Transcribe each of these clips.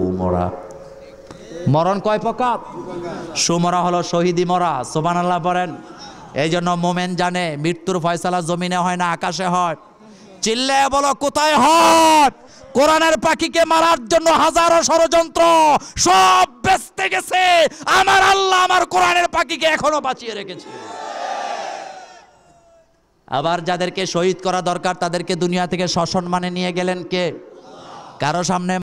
কুমরা মরণ কয় প্রকার সুমরা হলো শহীদি মরা সোমান আল্লাহ বলেন এই জন্য মোমেন জানে মৃত্যুর ফয়সালা জমিনে হয় না আকাশে হয় চিল্লে বলো কোথায় হয় কোরআনের পাখিকে মারার জন্য হাজারো ষড়যন্ত্র সব বেঁচতে গেছে আমার আল্লাহ আমার কোরআনের পাখিকে এখনো বাঁচিয়ে রেখেছে আবার যাদেরকে শহীদ করা দরকার তাদেরকে দুনিয়া থেকে মানে নিয়ে গেলেন কে কারো সামনে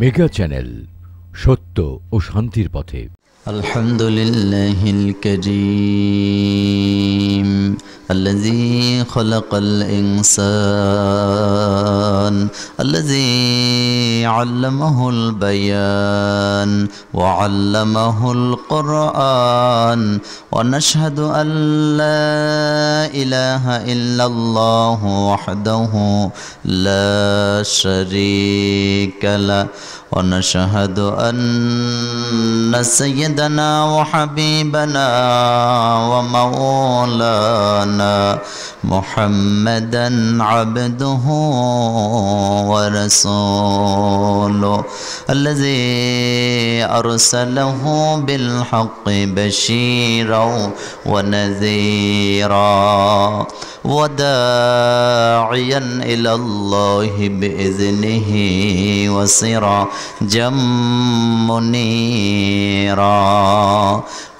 মেগা চ্যানেল সত্য ও শান্তির পথে الحمد لله الكريم الذي خلق الإنسان الذي علمه البيان وعلمه القرآن ونشهد أن لا إله إلا الله وحده لا شريك له ونشهد أن سيدنا وحبيبنا ومولانا محمدا عبده ورسوله الذي أرسله بالحق بشيرا ونذيرا وداعيا إلى الله بإذنه وسراجا منيرا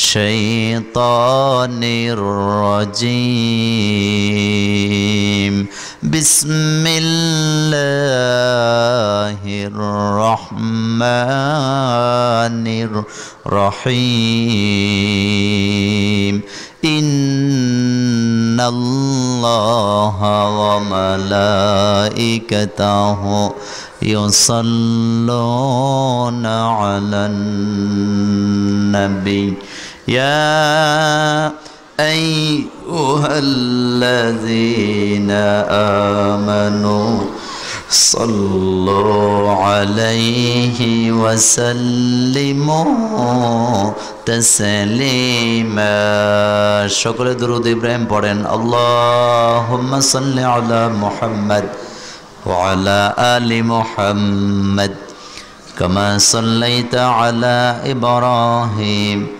الشيطان الرجيم بسم الله الرحمن الرحيم إن الله وملائكته يصلون على النبي يا أيها الذين آمنوا صلوا عليه وسلموا تسليما شكر درود إبراهيم بارين اللهم صل على محمد وعلى آل محمد كما صليت على إبراهيم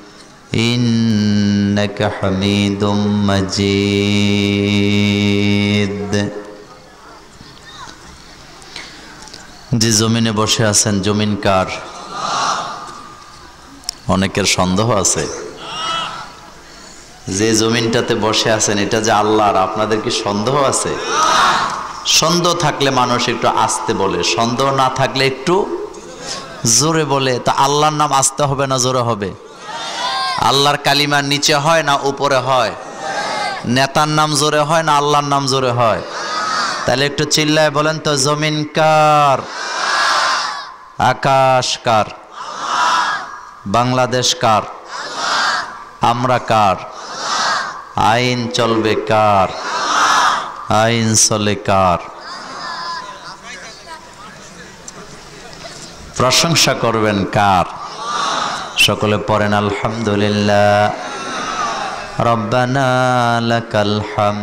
إنك حميد مجيد যে জমিনে বসে আছেন জমিন কার অনেকের সন্দেহ আছে যে জমিনটাতে বসে আছেন এটা যে আল্লাহর আপনাদের কি সন্দেহ আছে সন্দেহ থাকলে মানুষ একটু আসতে বলে সন্দেহ না থাকলে একটু জোরে বলে তা আল্লাহর নাম আসতে হবে না জোরে হবে আল্লাহর কালিমার নিচে হয় না উপরে হয় নেতার নাম জোরে হয় না আল্লাহর নাম জোরে হয় তাহলে একটু চিল্লায় বলেন তো জমিন কার আকাশ কার বাংলাদেশ কার আমরা কার আইন চলবে কার আইন চলে কার প্রশংসা করবেন কার সকলে পড়েন আলহামদুলিল্লাহ রব্বানা লাকাল হাম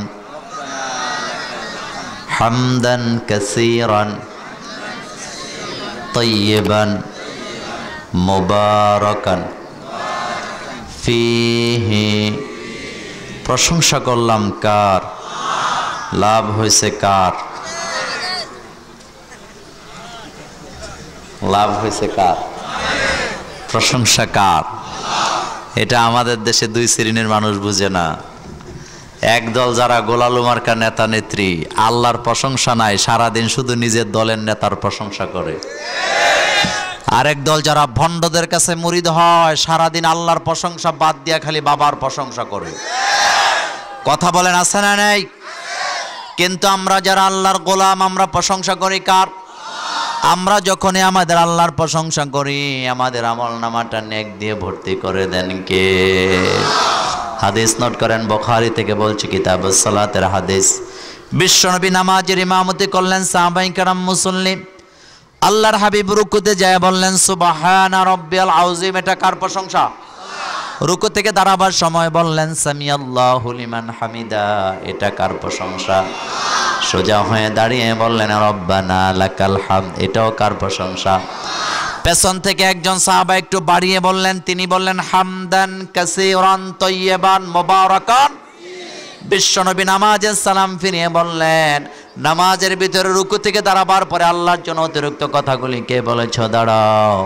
হামদান কাসীরান طيبا মুবারাকান ফীহি প্রশংসা করলাম কার লাভ হয়েছে কার লাভ হয়েছে কার প্রশংসা কার এটা আমাদের দেশে দুই শ্রেণীর মানুষ বুঝে না একদল যারা গোলালু মার্কা নেতা নেত্রী আল্লাহর প্রশংসা নাই সারাদিন শুধু নিজের দলের নেতার প্রশংসা করে আরেক দল যারা ভণ্ডদের কাছে মরিদ হয় সারাদিন আল্লাহর প্রশংসা বাদ দিয়া খালি বাবার প্রশংসা করে কথা বলেন আছে না নেই কিন্তু আমরা যারা আল্লাহর গোলাম আমরা প্রশংসা করি কার আমরা যখনই আমাদের আল্লাহর প্রশংসা করি আমাদের আমল নামাটা নেক দিয়ে ভর্তি করে দেন কে হাদিস নোট করেন বখারি থেকে বলছি কিতাব সালাতের হাদিস বিশ্বনবী নামাজের ইমামতি করলেন সাহাবাই কারাম মুসল্লি আল্লাহর হাবিব রুকুতে যায় বললেন সুবাহান রব্বিয়াল আউজিম এটা কার প্রশংসা রুকু থেকে দাঁড়াবার সময় বললেন সামিয়াল্লাহ হুলিমান হামিদা এটা কার প্রশংসা সোজা হয়ে দাঁড়িয়ে বললেন রব্বানা লাকাল হাম এটাও কার প্রশংসা পেছন থেকে একজন সাহাবা একটু বাড়িয়ে বললেন তিনি বললেন হামদান ওরান তৈয়বান মোবারকান বিশ্বনবী নামাজের সালাম ফিরিয়ে বললেন নামাজের ভিতরে রুকু থেকে দাঁড়াবার পরে আল্লাহর জন্য অতিরিক্ত কথাগুলি কে বলেছ দাঁড়াও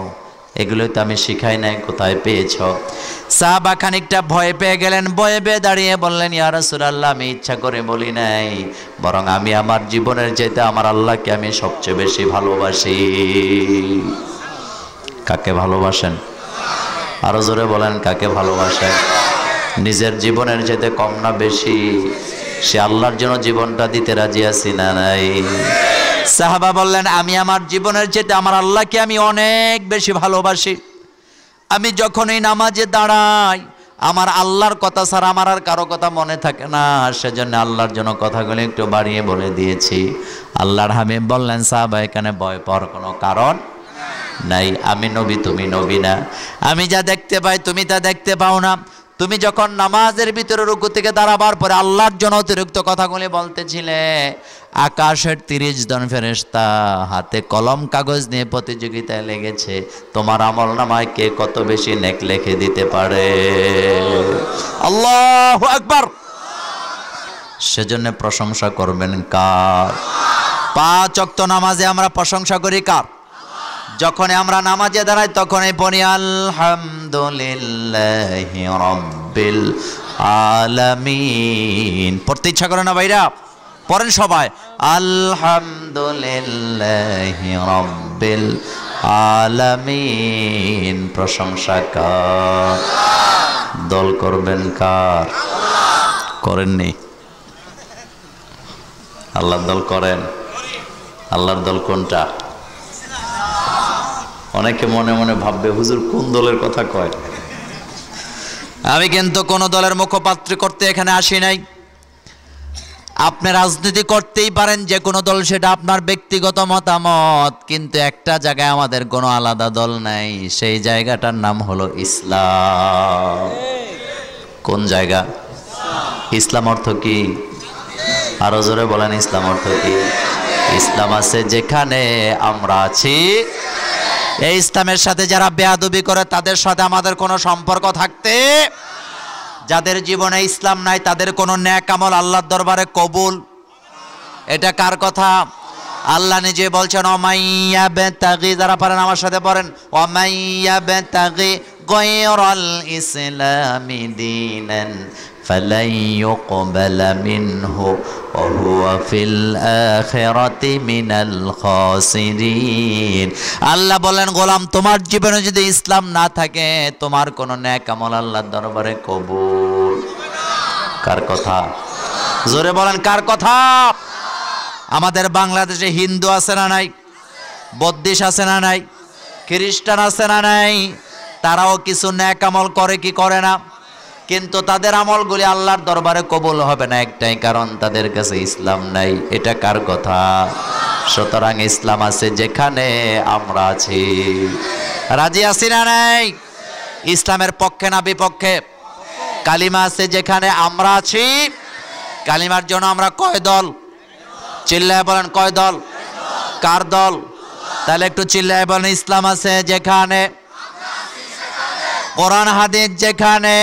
এগুলোই তো আমি শিখাই নাই কোথায় পেয়েছ সাহাবা খানিকটা ভয় পেয়ে গেলেন ভয়ে পেয়ে দাঁড়িয়ে বললেন ইয়ার আল্লাহ আমি ইচ্ছা করে বলি নাই বরং আমি আমার জীবনের চাইতে আমার আল্লাহকে আমি সবচেয়ে বেশি ভালোবাসি কাকে ভালোবাসেন আরো জোরে বলেন কাকে ভালোবাসেন নিজের জীবনের চাইতে কম না বেশি সে আল্লাহর জন্য জীবনটা দিতে রাজি আছি না নাই সাহাবা বললেন আমি আমার জীবনের চেয়ে আমার আল্লাহকে আমি অনেক বেশি ভালোবাসি আমি যখনই নামাজে দাঁড়াই আমার আল্লাহর কথা ছাড়া আমার আর কারো কথা মনে থাকে না সেজন্য আল্লাহর জন্য কথাগুলি একটু বাড়িয়ে বলে দিয়েছি আল্লাহর হাবিব বললেন সাহাবা এখানে ভয় পাওয়ার কোনো কারণ নাই আমি নবী তুমি নবী না আমি যা দেখতে পাই তুমি তা দেখতে পাও না তুমি যখন নামাজের ভিতরে রুকু থেকে দাঁড়াবার পরে আল্লাহর জন্য অতিরিক্ত কথাগুলি বলতেছিলে আকাশের তিরিশ জন ফেরেস্তা হাতে কলম কাগজ নিয়ে প্রতিযোগিতায় লেগেছে তোমার আমল নামায় কে কত বেশি নেক লেখে দিতে পারে আল্লাহ একবার সেজন্য প্রশংসা করবেন কার পাঁচ অক্ত নামাজে আমরা প্রশংসা করি কার যখন আমরা নামাজে দাঁড়াই তখনই পড়ি আলহামদুলিল্লাহ রব্বিল আলামিন পড়তে ইচ্ছা করে না ভাইরা পড়েন সবাই আলহামদুলিল্লাহ রব্বিল আলামিন প্রশংসা কার দল করবেন কার করেননি আল্লাহর দল করেন আল্লাহর দল কোনটা অনেকে মনে মনে ভাববে হুজুর কোন দলের কথা কয় আমি কিন্তু কোনো দলের মুখপাত্র করতে এখানে আসি নাই আপনি রাজনীতি করতেই পারেন যে কোনো দল সেটা আপনার ব্যক্তিগত মতামত কিন্তু একটা জায়গায় আমাদের কোনো আলাদা দল নাই সেই জায়গাটার নাম হলো ইসলাম কোন জায়গা ইসলাম অর্থ কি আরো জোরে বলেন ইসলাম অর্থ কি ইসলাম আছে যেখানে আমরা আছি এই ইসলামের সাথে যারা বেয়াদবি করে তাদের সাথে আমাদের কোনো সম্পর্ক থাকতে যাদের জীবনে ইসলাম নাই তাদের কোনো ন্যাক আমল আল্লাহর দরবারে কবুল এটা কার কথা আল্লাহ নিজে বলছেন অমাইয়া বেতাগি যারা পারেন আমার সাথে পড়েন অমাইয়া বেতাগি গৈরল ইসলামি দিনেন فلن يقبل منه وهو في الآخرة من الخاسرين আল্লাহ বলেন গোলাম তোমার জীবনে যদি ইসলাম না থাকে তোমার কোনো ন্যাক আমল আল্লাহর দরবারে কবুল কার কথা জোরে বলেন কার কথা আমাদের বাংলাদেশে হিন্দু আছে না নাই বদ্দিশ আছে না নাই খ্রিস্টান আছে না নাই তারাও কিছু ন্যাক আমল করে কি করে না কিন্তু তাদের আমলগুলি আল্লাহর দরবারে কবুল হবে না একটাই কারণ তাদের কাছে ইসলাম নাই এটা কার কথা সুতরাং ইসলাম আছে যেখানে আমরা আছি রাজি আছি না নাই ইসলামের পক্ষে না বিপক্ষে কালিমা আছে যেখানে আমরা আছি কালিমার জন্য আমরা কয় দল চিল্লায় বলেন কয় দল কার দল তাহলে একটু চিল্লায় বলেন ইসলাম আছে যেখানে কোরআন হাদিস যেখানে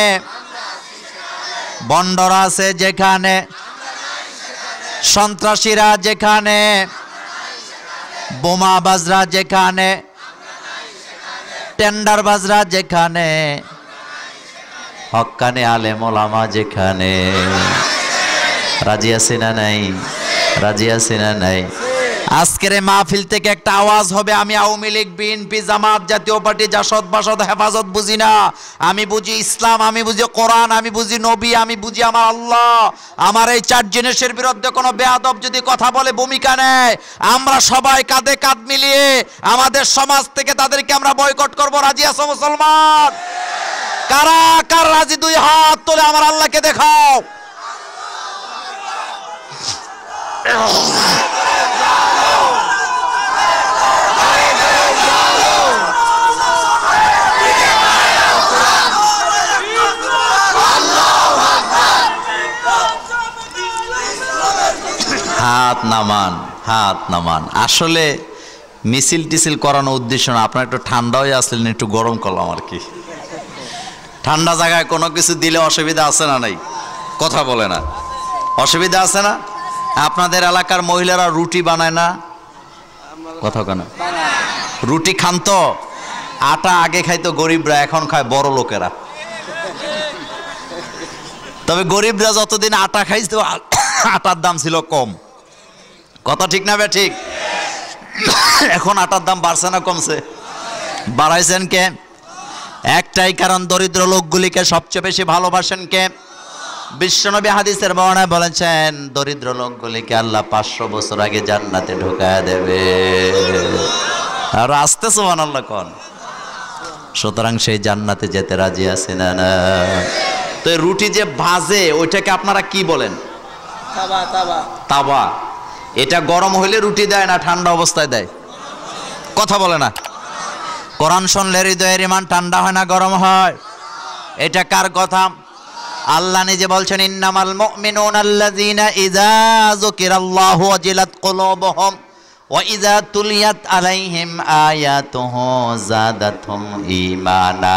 বন্ডরা আছে যেখানে সন্ত্রাসীরা যেখানে বোমা বাজরা যেখানে টেন্ডার বাজরা যেখানে হকানে আলে মোলামা যেখানে রাজি আছে না নাই রাজি আছে না নাই আজকের মাহফিল থেকে একটা আওয়াজ হবে আমি আওয়ামী লীগ বিএনপি জামাত জাতীয় পার্টি জাসদ বাসদ হেফাজত বুঝি না আমি বুঝি ইসলাম আমি বুঝি কোরআন আমি বুঝি নবী আমি বুঝি আমার আল্লাহ আমার এই চার জিনিসের বিরুদ্ধে কোনো বেয়াদব যদি কথা বলে ভূমিকা নেয় আমরা সবাই কাঁধে কাঁধ মিলিয়ে আমাদের সমাজ থেকে তাদেরকে আমরা বয়কট করব রাজি আছো মুসলমান কারা কার রাজি দুই হাত তোলে আমার আল্লাহকে দেখাও হাত নামান হাত নামান আসলে মিছিল টিসিল করানো উদ্দেশ্য না আপনার একটু ঠান্ডা হয়ে আসলেন একটু গরম করলাম আর কি ঠান্ডা জায়গায় কোনো কিছু দিলে অসুবিধা আছে না নাই কথা বলে না অসুবিধা আছে না আপনাদের এলাকার মহিলারা রুটি বানায় না কথা কেন রুটি খান তো আটা আগে খাইতো গরিবরা এখন খায় বড় লোকেরা তবে গরিবরা যতদিন আটা খাইছে আটার দাম ছিল কম কথা ঠিক না ব্যা ঠিক এখন আটার দাম বাড়ছে না কমছে বাড়াইছেন কে একটাই কারণ দরিদ্র লোকগুলিকে সবচেয়ে বেশি ভালোবাসেন কে বিশ্বনবী হাদিসের বর্ণায় বলেছেন দরিদ্র লোকগুলিকে আল্লাহ পাঁচশো বছর আগে জান্নাতে ঢোকায় দেবে আর আসতে সোহান আল্লাহ কন সুতরাং সেই জান্নাতে যেতে রাজি আছে না না তো রুটি যে ভাজে ওইটাকে আপনারা কি বলেন তাবা তাবা তাবা এটা গরম হইলে রুটি দেয় না ঠান্ডা অবস্থায় দেয় কথা বলে না কোরআন শুনলে হৃদয়ের ইমান ঠান্ডা হয় না গরম হয় এটা কার কথা আল্লাহ নিজে বলছেন ইন্নামাল মুমিনুন আল্লাযিনা ইযা যুকিরাল্লাহু ওয়াজিলাত কুলুবুহুম ওয়া ইযা তুলিয়াত আলাইহিম আয়াতুহু যাদাতহুম ঈমানা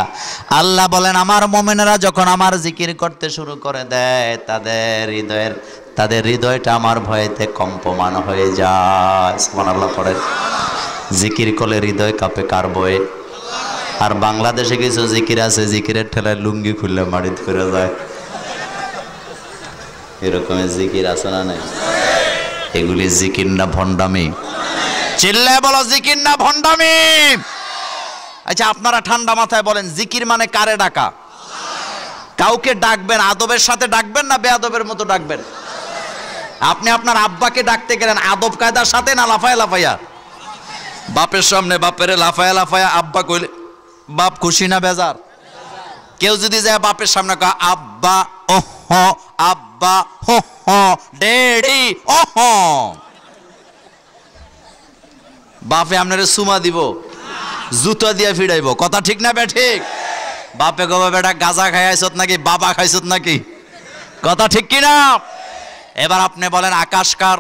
আল্লাহ বলেন আমার মুমিনরা যখন আমার জিকির করতে শুরু করে দেয় তাদের হৃদয়ের তাদের হৃদয়টা আমার ভয়েতে কম্পমান হয়ে যায় করে জিকির কলে হৃদয় কাপে কার বয়ে আর বাংলাদেশে কিছু জিকির আছে জিকিরের ঠেলায় লুঙ্গি খুললে মাড়িত করে যায় এরকমের জিকির আছে না নাই এগুলি জিকির না ভণ্ডামি চিল্লায় বলো জিকির না ভণ্ডামি আচ্ছা আপনারা ঠান্ডা মাথায় বলেন জিকির মানে কারে ডাকা কাউকে ডাকবেন আদবের সাথে ডাকবেন না বেআবের মতো ডাকবেন আপনি আপনার আব্বাকে ডাকতে গেলেন আদব কায়দার সাথে না লাফায়া লাফাইয়া বাপের সামনে বাপের লাফায়া লাফায়া আব্বা কইলে বাপ খুশি না বেজার কেউ যদি যায় বাপের সামনে কয় আব্বা ওহ আব্বা হো ডেডি ওহ বাপে আপনারে সুমা দিব জুতো দিয়ে ফিরাইব কথা ঠিক না বে ঠিক বাপে গো বেটা গাঁজা আইসত নাকি বাবা খাইছত নাকি কথা ঠিক কিনা এবার আপনি বলেন আকাশ কার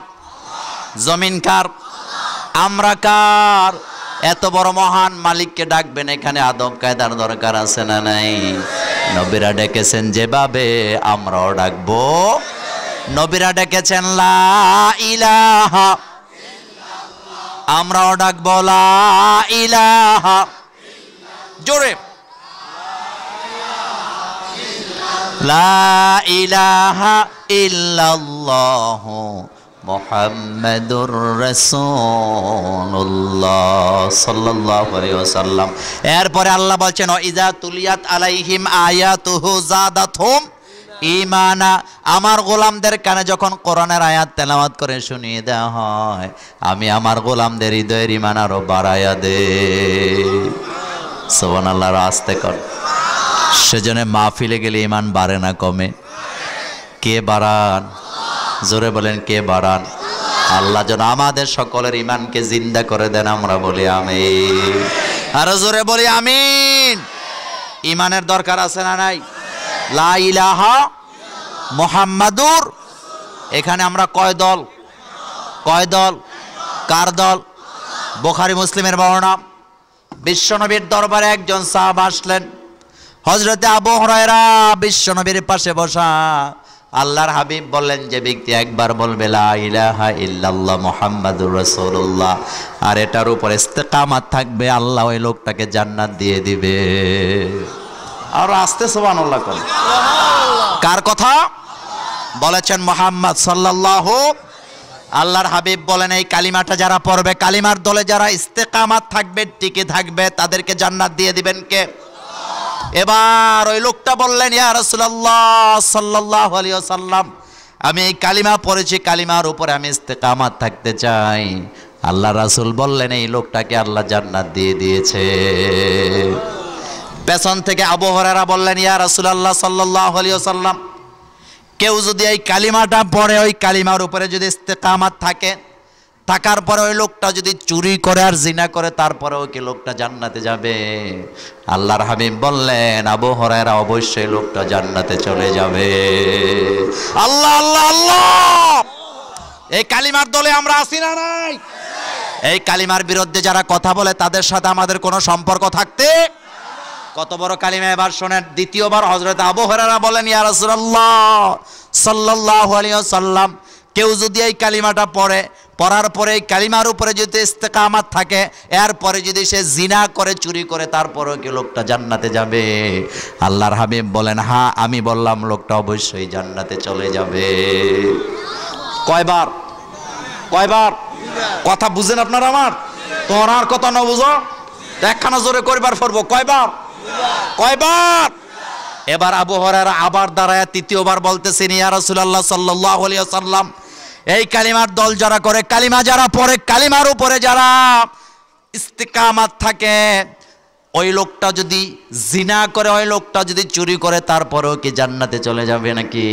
জমিন কার আমরা কার এত বড় মহান মালিককে ডাকবেন এখানে আদব কায়দার দরকার আছে না নাই নবীরা ডেকেছেন যেভাবে আমরাও ডাকবো নবীরা ডেকেছেন লা ইলাহা আমরাও ডাকবো লা ইলাহা জোরে লা ইলাহা ইল্লাল্লাহ মোহাম্মদুর রাসূলুল্লাহ সাল্লাল্লাহু আলাইহি ওয়াসাল্লাম এরপরে আল্লাহ বলছেন ইজা তুলিয়াত আলাইহিম আয়াতুহু জাদাতহুম ইমানা আমার গোলামদের কানে যখন কোরআনের আয়াত তেলাওয়াত করে শুনিয়ে দেওয়া হয় আমি আমার গোলামদের হৃদয়ের ইমান আরো বাড়াইয়া দে সোবান আল্লাহ আস্তে কর সেজন্য ফিলে গেলে ইমান বাড়ে না কমে কে বাড়ান জোরে বলেন কে বাড়ান আল্লাহ যেন আমাদের সকলের ইমানকে জিন্দা করে দেন আমরা বলি আমি আরো জোরে বলি আমিন ইমানের দরকার আছে না নাই লাইলাহা মোহাম্মাদুর এখানে আমরা কয় দল কয় দল কার দল বোখারি মুসলিমের নাম বিশ্বনবীর দরবারে একজন সাহাব আসলেন হজরতে আবু হরায়রা বিশ্বনবীর পাশে বসা আল্লাহর হাবিব বললেন যে ব্যক্তি একবার বলবে ইলাহা ইল্লাল্লাহ মোহাম্মদুর আর এটার উপর কামাত থাকবে আল্লাহ ওই লোকটাকে জান্নাত দিয়ে দিবে আর আস্তে সোবান কার কথা বলেছেন মোহাম্মদ সাল্লাহ আল্লাহর হাবিব বলেন এই কালিমাটা যারা পড়বে কালিমার দলে যারা ইস্তেকামাত থাকবে টিকে থাকবে তাদেরকে জান্নাত দিয়ে দিবেন কে এবার ওই লোকটা বললেন ইয়া রসুল্লাহ সাল্লাহ আলিয়া সাল্লাম আমি এই কালিমা পড়েছি কালিমার উপরে আমি ইস্তেকামাত থাকতে চাই আল্লাহ রাসুল বললেন এই লোকটাকে আল্লাহ জান্নাত দিয়ে দিয়েছে পেছন থেকে আবহরারা বললেন ইয়া রাসুল আল্লাহ সাল্লাহ আলিয়া সাল্লাম কেউ যদি এই কালিমাটা পড়ে ওই কালিমার উপরে যদি ইস্তেকামাত থাকে থাকার পরে ওই লোকটা যদি চুরি করে আর জিনা করে তারপরে ওকে লোকটা জান্নাতে যাবে আল্লাহর হাবিব বললেন আবু হরাইরা অবশ্যই লোকটা জান্নাতে চলে যাবে আল্লাহ আল্লাহ আল্লাহ এই কালিমার দলে আমরা আসি না নাই এই কালিমার বিরুদ্ধে যারা কথা বলে তাদের সাথে আমাদের কোনো সম্পর্ক থাকতে কত বড় কালিমা এবার শোনেন দ্বিতীয়বার হজরত আবু হরারা বলেন ইয়া রাসূলুল্লাহ সাল্লাল্লাহু আলাইহি ওয়াসাল্লাম কেউ যদি এই কালিমাটা পড়ে পড়ার পরে কালিমার উপরে যদি ইস্তেকামাত থাকে এরপরে যদি সে জিনা করে চুরি করে তারপরেও কি লোকটা জান্নাতে যাবে আল্লাহর হাবিব বলেন হ্যাঁ আমি বললাম লোকটা অবশ্যই জান্নাতে চলে যাবে কয়বার কয়বার কথা বুঝেন আপনারা আমার আর কথা না বুঝো একখানা জোরে করবার ফরবো কয়বার কয়বার এবার আবু হরার আবার দাঁড়ায় তৃতীয়বার বলতেছেন ইয়ারসুল্লাহ সাল্লাহ আলিয়া সাল্লাম এই কালিমার দল যারা করে কালিমা যারা পরে কালিমার উপরে যারা ইস্তেকামাত থাকে ওই লোকটা যদি জিনা করে ওই লোকটা যদি চুরি করে তারপরেও কি জান্নাতে চলে যাবে নাকি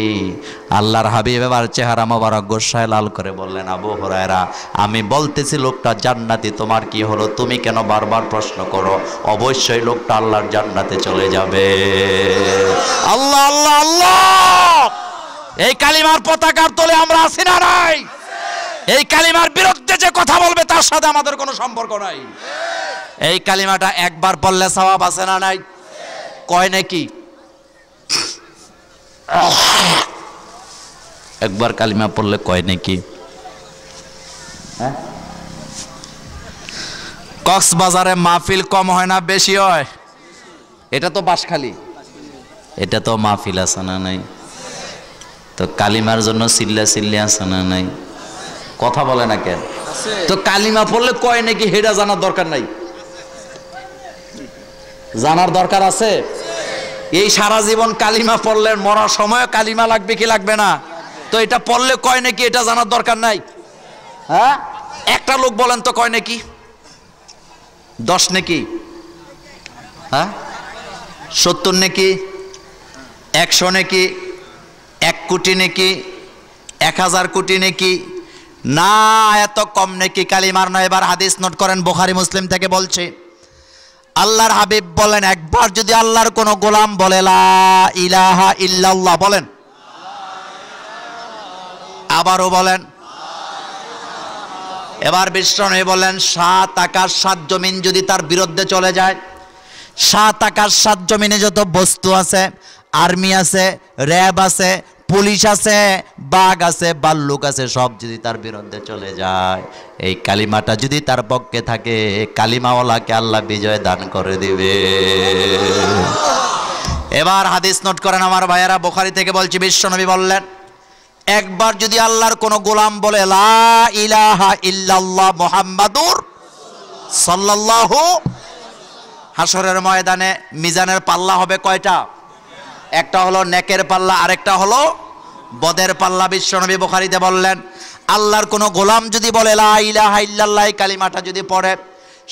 আল্লাহর হাবিব এবার চেহারা মোবারক গোসায় লাল করে বললেন আবু হরায়রা আমি বলতেছি লোকটা জান্নাতি তোমার কি হলো তুমি কেন বারবার প্রশ্ন করো অবশ্যই লোকটা আল্লাহর জান্নাতে চলে যাবে আল্লাহ আল্লাহ আল্লাহ এই কালিমার পতাকার তোলে আমরা আছি না নাই এই কালিমার বিরুদ্ধে যে কথা বলবে তার সাথে আমাদের কোনো সম্পর্ক নাই এই কালিমাটা একবার বললে সবাব আছে না নাই কয় নাকি একবার কালিমা পড়লে কয় নাকি কক্সবাজারে মাহফিল কম হয় না বেশি হয় এটা তো বাসখালী এটা তো মাহফিল আছে না নাই তো কালিমার জন্য সিল্লা সিল্লি আছে না নাই কথা বলে না কেন তো কালিমা পড়লে কয় নাকি হেডা জানার দরকার নাই জানার দরকার আছে এই সারা জীবন কালিমা পড়লে মরার সময় কালিমা লাগবে কি লাগবে না তো এটা পড়লে কয় নাকি এটা জানার দরকার নাই হ্যাঁ একটা লোক বলেন তো কয় নাকি দশ নাকি হ্যাঁ সত্তর নাকি একশো নাকি কোটি নেকি এক হাজার কোটি নাকি না এত কম নেকি কালিমার নয় এবার হাদিস নোট করেন বোখারি মুসলিম থেকে বলছে আল্লাহর হাবিব বলেন একবার যদি আল্লাহর কোনো গোলাম বলে ইলাহা ইল্লাল্লাহ বলেন আবারও বলেন এবার বিষ্ণু বলেন সাত আকাশ সাত জমিন যদি তার বিরুদ্ধে চলে যায় সাত আকাশ সাত জমিনে যত বস্তু আছে আর্মি আছে র্যাব আছে পুলিশ আছে বাঘ আছে বাল্লুক আছে সব যদি তার বিরুদ্ধে চলে যায় এই কালিমাটা যদি তার পক্ষে থাকে কালিমাওয়ালাকে আল্লাহ বিজয় দান করে দিবে এবার হাদিস নোট করেন আমার ভাইয়েরা বোখারি থেকে বলছি নবী বললেন একবার যদি আল্লাহর কোনো গোলাম বলে লা ইলাহা ইল্লাল্লাহ মোহাম্মাদুর সাল্লাল্লাহু হাসরের ময়দানে মিজানের পাল্লা হবে কয়টা একটা হলো নেকের পাল্লা আরেকটা হলো বদের পাল্লা বিশ্বনবী বুখারিতে বললেন আল্লাহর কোনো গোলাম যদি বলে লাইল্লাহ কালিমাটা যদি পড়ে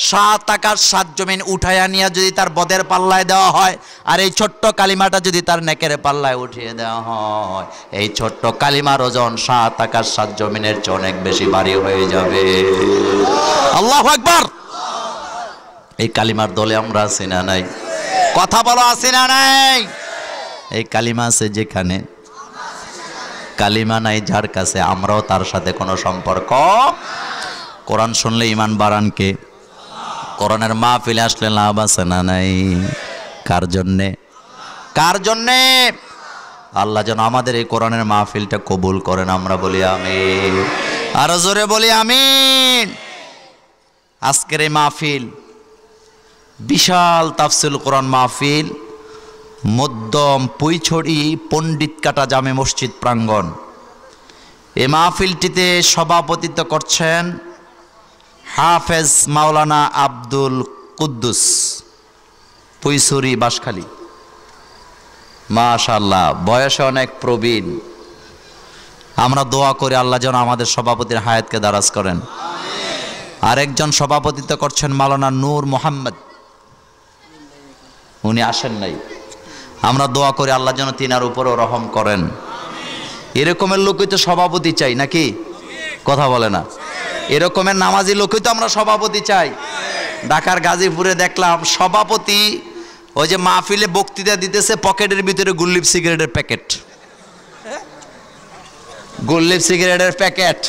সাত আকাশ সাত জমিন উঠাইয়া নিয়ে যদি তার বদের পাল্লায় দেওয়া হয় আর এই ছোট্ট কালিমাটা যদি তার নেকের পাল্লায় উঠিয়ে দেওয়া হয় এই ছোট্ট কালিমার ওজন সাত আকাশ সাত জমিনের চেয়ে অনেক বেশি ভারী হয়ে যাবে আল্লাহ একবার এই কালিমার দলে আমরা আছি না নাই কথা বলো আছি না নাই এই কালিমা আছে যেখানে কালিমা নাই যার কাছে আমরাও তার সাথে কোনো সম্পর্ক কোরআন শুনলে ইমান বাড়ানকে কোরআনের মা ফিলে আসলে লাভ আছে না নাই কার জন্যে কার জন্যে আল্লাহ যেন আমাদের এই কোরআনের মাহফিলটা কবুল করেন আমরা বলি আমি আরো জোরে বলি আমি আজকের এই মাহফিল বিশাল তাফসিল কোরআন মাহফিল মধ্যম পুইছড়ি পণ্ডিত কাটা জামে মসজিদ প্রাঙ্গণ এ মাহফিলটিতে সভাপতিত্ব করছেন হাফেজ মাওলানা আব্দুল কুদ্দুস পুইছড়ি বাঁশখালী মাশাল্লাহ বয়সে অনেক প্রবীণ আমরা দোয়া করি আল্লাহ যেন আমাদের সভাপতির হায়াতকে দারাজ করেন আরেকজন সভাপতিত্ব করছেন মাওলানা নূর মোহাম্মদ উনি আসেন নাই আমরা দোয়া করে আল্লাহ যেন তিনার উপরও রহম করেন এরকমের লোকই তো সভাপতি চাই নাকি কথা বলে না এরকমের নামাজি লোকই তো আমরা সভাপতি চাই ঢাকার গাজীপুরে দেখলাম সভাপতি ওই যে মাহফিলে বক্তৃতা দিতেছে পকেটের ভিতরে গুল্লিপ সিগারেটের প্যাকেট গুল্লিপ সিগারেটের প্যাকেট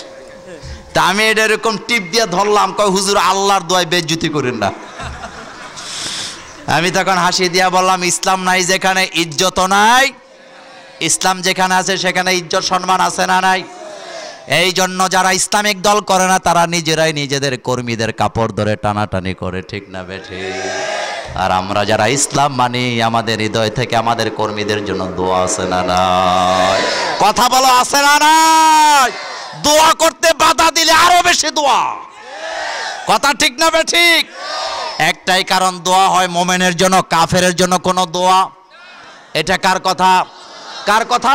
তা আমি এটা এরকম টিপ দিয়ে ধরলাম কয় হুজুর আল্লাহর দোয়ায় বেজ্জুতি করেন না আমি তখন হাসি দিয়া বললাম ইসলাম নাই যেখানে ইজ্জত নাই ইসলাম যেখানে আছে সেখানে ইজ্জত সম্মান আছে না নাই এই জন্য যারা ইসলামিক দল করে না তারা নিজেরাই নিজেদের কর্মীদের কাপড় ধরে টানাটানি করে ঠিক না বেঠে আর আমরা যারা ইসলাম মানি আমাদের হৃদয় থেকে আমাদের কর্মীদের জন্য দোয়া আছে না নাই কথা বলো আছে না নাই দোয়া করতে বাধা দিলে আরো বেশি দোয়া কথা ঠিক না বে ঠিক একটাই কারণ দোয়া হয় মোমেনের জন্য কাফের জন্য কোনো দোয়া এটা কার কথা কার কথা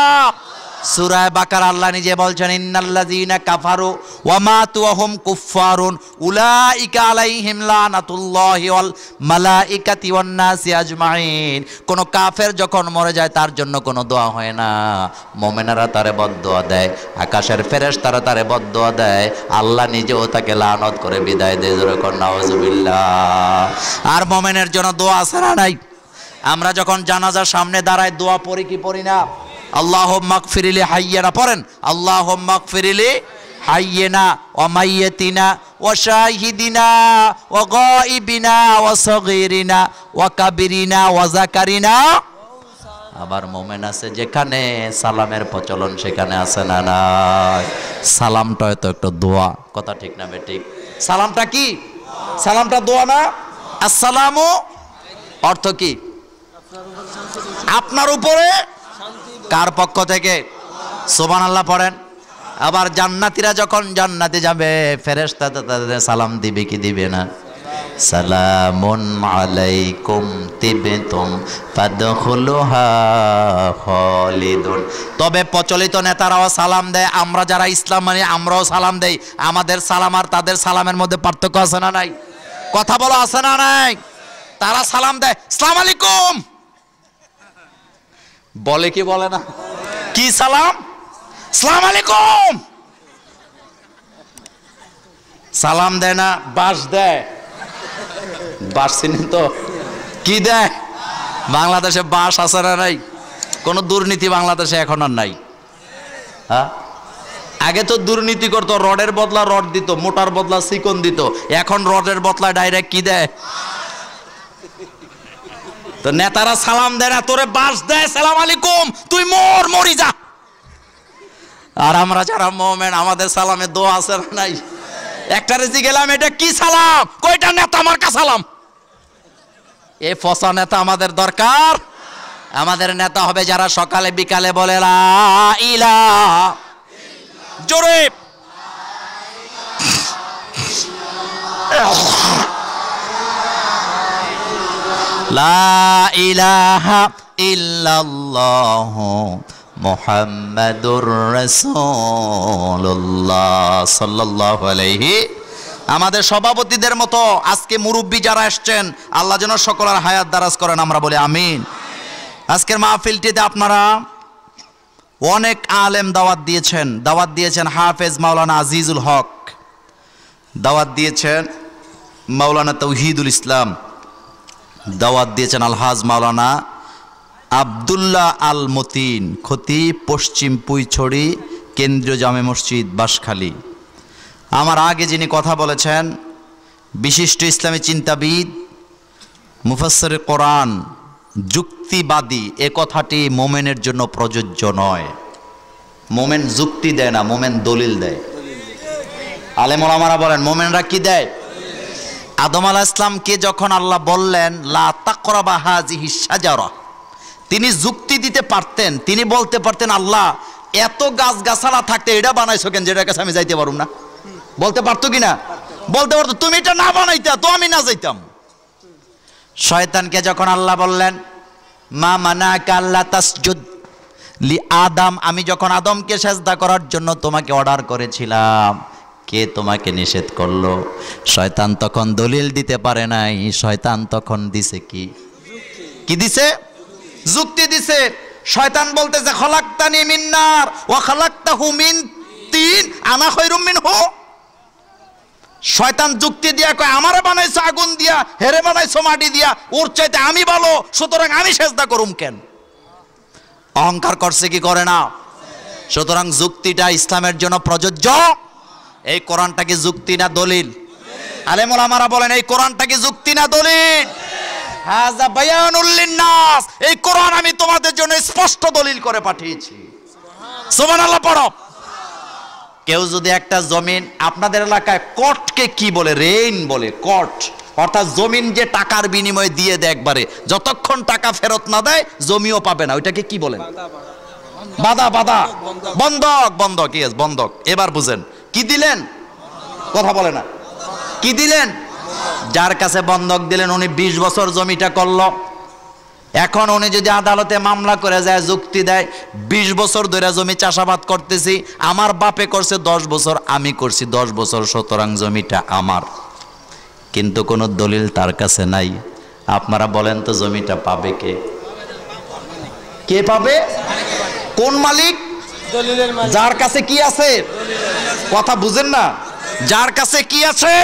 সুরায় বাকার আল্লাহ নিজে বলছেন ইন্নাল্লাযীনা কাফারু ওয়া মাতু ওয়াহুম কুফফারুন উলাইকা আলাইহিম লানাতুল্লাহি ওয়াল মালাইকাতি ওয়ান নাসি আজমাইন কোন কাফের যখন মরে যায় তার জন্য কোন দোয়া হয় না মুমিনরা তারে বদদোয়া দেয় আকাশের ফেরেশতারা তারে বদদোয়া দেয় আল্লাহ নিজেও তাকে লানত করে বিদায় দেয় যেরকম নাউজুবিল্লাহ আর মুমিনের জন্য দোয়া ছাড়া নাই আমরা যখন জানাজার সামনে দাঁড়ায় দোয়া পড়ি কি পড়ি না আল্লাহ ফিরিলে হাইয়েনা পড়েন আল্লাহ মাকফিরিলি হাইয়েনা অমাইয়েতিনা ওয়াশাহিদিনা ওয়াগাইবিনা ওয়াসগীরিনা ওয়াকাবিরিনা ওয়াজাকারিনা আবার মোমেন আছে যেখানে সালামের প্রচলন সেখানে আছে না না সালামটা হয়তো একটা দোয়া কথা ঠিক না ঠিক সালামটা কি সালামটা দোয়া না আসসালামও অর্থ কি আপনার উপরে কার পক্ষ থেকে সোমান আল্লাহ পড়েন আবার জান্নাতিরা যখন জান্নাতে যাবে ফেরেস্তা তাদের সালাম দিবে কি দিবে না তবে প্রচলিত নেতারাও সালাম দেয় আমরা যারা ইসলাম মানে আমরাও সালাম দেই আমাদের সালাম আর তাদের সালামের মধ্যে পার্থক্য আছে না নাই কথা বলো আছে না নাই তারা সালাম দেয় সালাম আলাইকুম বলে কি বলে না কি সালাম সালাম আলাইকুম সালাম দেয় না বাস দেয় বাস চিনি তো কি দেয় বাংলাদেশে বাস আছে না নাই কোনো দুর্নীতি বাংলাদেশে এখন আর নাই হ্যাঁ আগে তো দুর্নীতি করতো রডের বদলা রড দিত মোটার বদলা সিকন দিত এখন রডের বদলা ডাইরেক্ট কি দেয় তো নেতারা সালাম দেয় না তোরে বাস দেয় সালাম আলাইকুম তুই মর মরি যা আর আমরা যারা মোমেন আমাদের সালামে দো আছে না নাই একটা রেজি গেলাম এটা কি সালাম কয়টা নেতা আমার কা সালাম এ ফসা নেতা আমাদের দরকার আমাদের নেতা হবে যারা সকালে বিকালে বলে জোরে আমাদের সভাপতিদের মতো আজকে মুরব্বী যারা এসছেন আল্লাহ যেন সকলের হায়াত দারাজ করেন আমরা বলি আমিন আজকের মাহফিলটিতে আপনারা অনেক আলেম দাওয়াত দিয়েছেন দাওয়াত দিয়েছেন হাফেজ মাওলানা আজিজুল হক দাওয়াত দিয়েছেন মাওলানা তৌহিদুল ইসলাম দাওয়াত দিয়েছেন আলহাজ মাওলানা আবদুল্লাহ আল মতিন খতিব পশ্চিম পুইছড়ি কেন্দ্রীয় জামে মসজিদ বাসখালী আমার আগে যিনি কথা বলেছেন বিশিষ্ট ইসলামী চিন্তাবিদ মুফাসসর কোরআন যুক্তিবাদী এ কথাটি মোমেনের জন্য প্রযোজ্য নয় মোমেন যুক্তি দেয় না মোমেন দলিল দেয় আমারা বলেন মোমেনরা কি দেয় আদম আলাহ ইসলামকে যখন আল্লাহ বললেন লা তাকরাবা হাজিহি সাজারা তিনি যুক্তি দিতে পারতেন তিনি বলতে পারতেন আল্লাহ এত গাছ গাছালা থাকতে এটা বানাইছো কেন যেটার কাছে আমি যাইতে পারুম না বলতে পারতো কি না বলতে পারতো তুমি এটা না বানাইতে তো আমি না যাইতাম শয়তানকে যখন আল্লাহ বললেন মা মানা কাল্লা তাসজুদ লি আদাম আমি যখন আদমকে সেজদা করার জন্য তোমাকে অর্ডার করেছিলাম কে তোমাকে নিষেধ করলো শয়তান তখন দলিল দিতে পারে নাই শয়তান তখন দিছে কি কি দিছে যুক্তি দিছে শয়তান বলতেছে খলাক্তানি মিন্নার ও খলাক্তা মিন তিন আনা খৈরুমিন হো শয়তান যুক্তি দিয়া কয় আমারে বানাইছো আগুন দিয়া হেরে বানাইছো মাটি দিয়া ওর চাইতে আমি ভালো সুতরাং আমি সেজদা করুম কেন অহংকার করছে কি করে না সুতরাং যুক্তিটা ইসলামের জন্য প্রযোজ্য এই কোরআনটা কি যুক্তি না দলিল আলেমুল আমারা বলেন এই কোরআনটা কি যুক্তি না দলিল এই কোরআন আমি তোমাদের জন্য স্পষ্ট দলিল করে পাঠিয়েছি সুবহানাল্লাহ পড়ো কেউ যদি একটা জমিন আপনাদের এলাকায় কটকে কি বলে রেইন বলে কট অর্থাৎ জমিন যে টাকার বিনিময়ে দিয়ে দেয় একবারে যতক্ষণ টাকা ফেরত না দেয় জমিও পাবে না ওইটাকে কি বলেন বাদা বাদা বন্ধক বন্ধক ইয়েস বন্ধক এবার বুঝেন কি দিলেন কথা বলে না কি দিলেন যার কাছে বন্ধক দিলেন উনি ২০ বছর জমিটা করল এখন উনি যদি আদালতে মামলা করে যায় যুক্তি দেয় ২০ বছর ধরে জমি চাষাবাদ করতেছি আমার বাপে করছে দশ বছর আমি করছি দশ বছর সুতরাং জমিটা আমার কিন্তু কোনো দলিল তার কাছে নাই আপনারা বলেন তো জমিটা পাবে কে কে পাবে কোন মালিক যার কাছে কি আছে কথা বুঝেন না যার কাছে কি আছে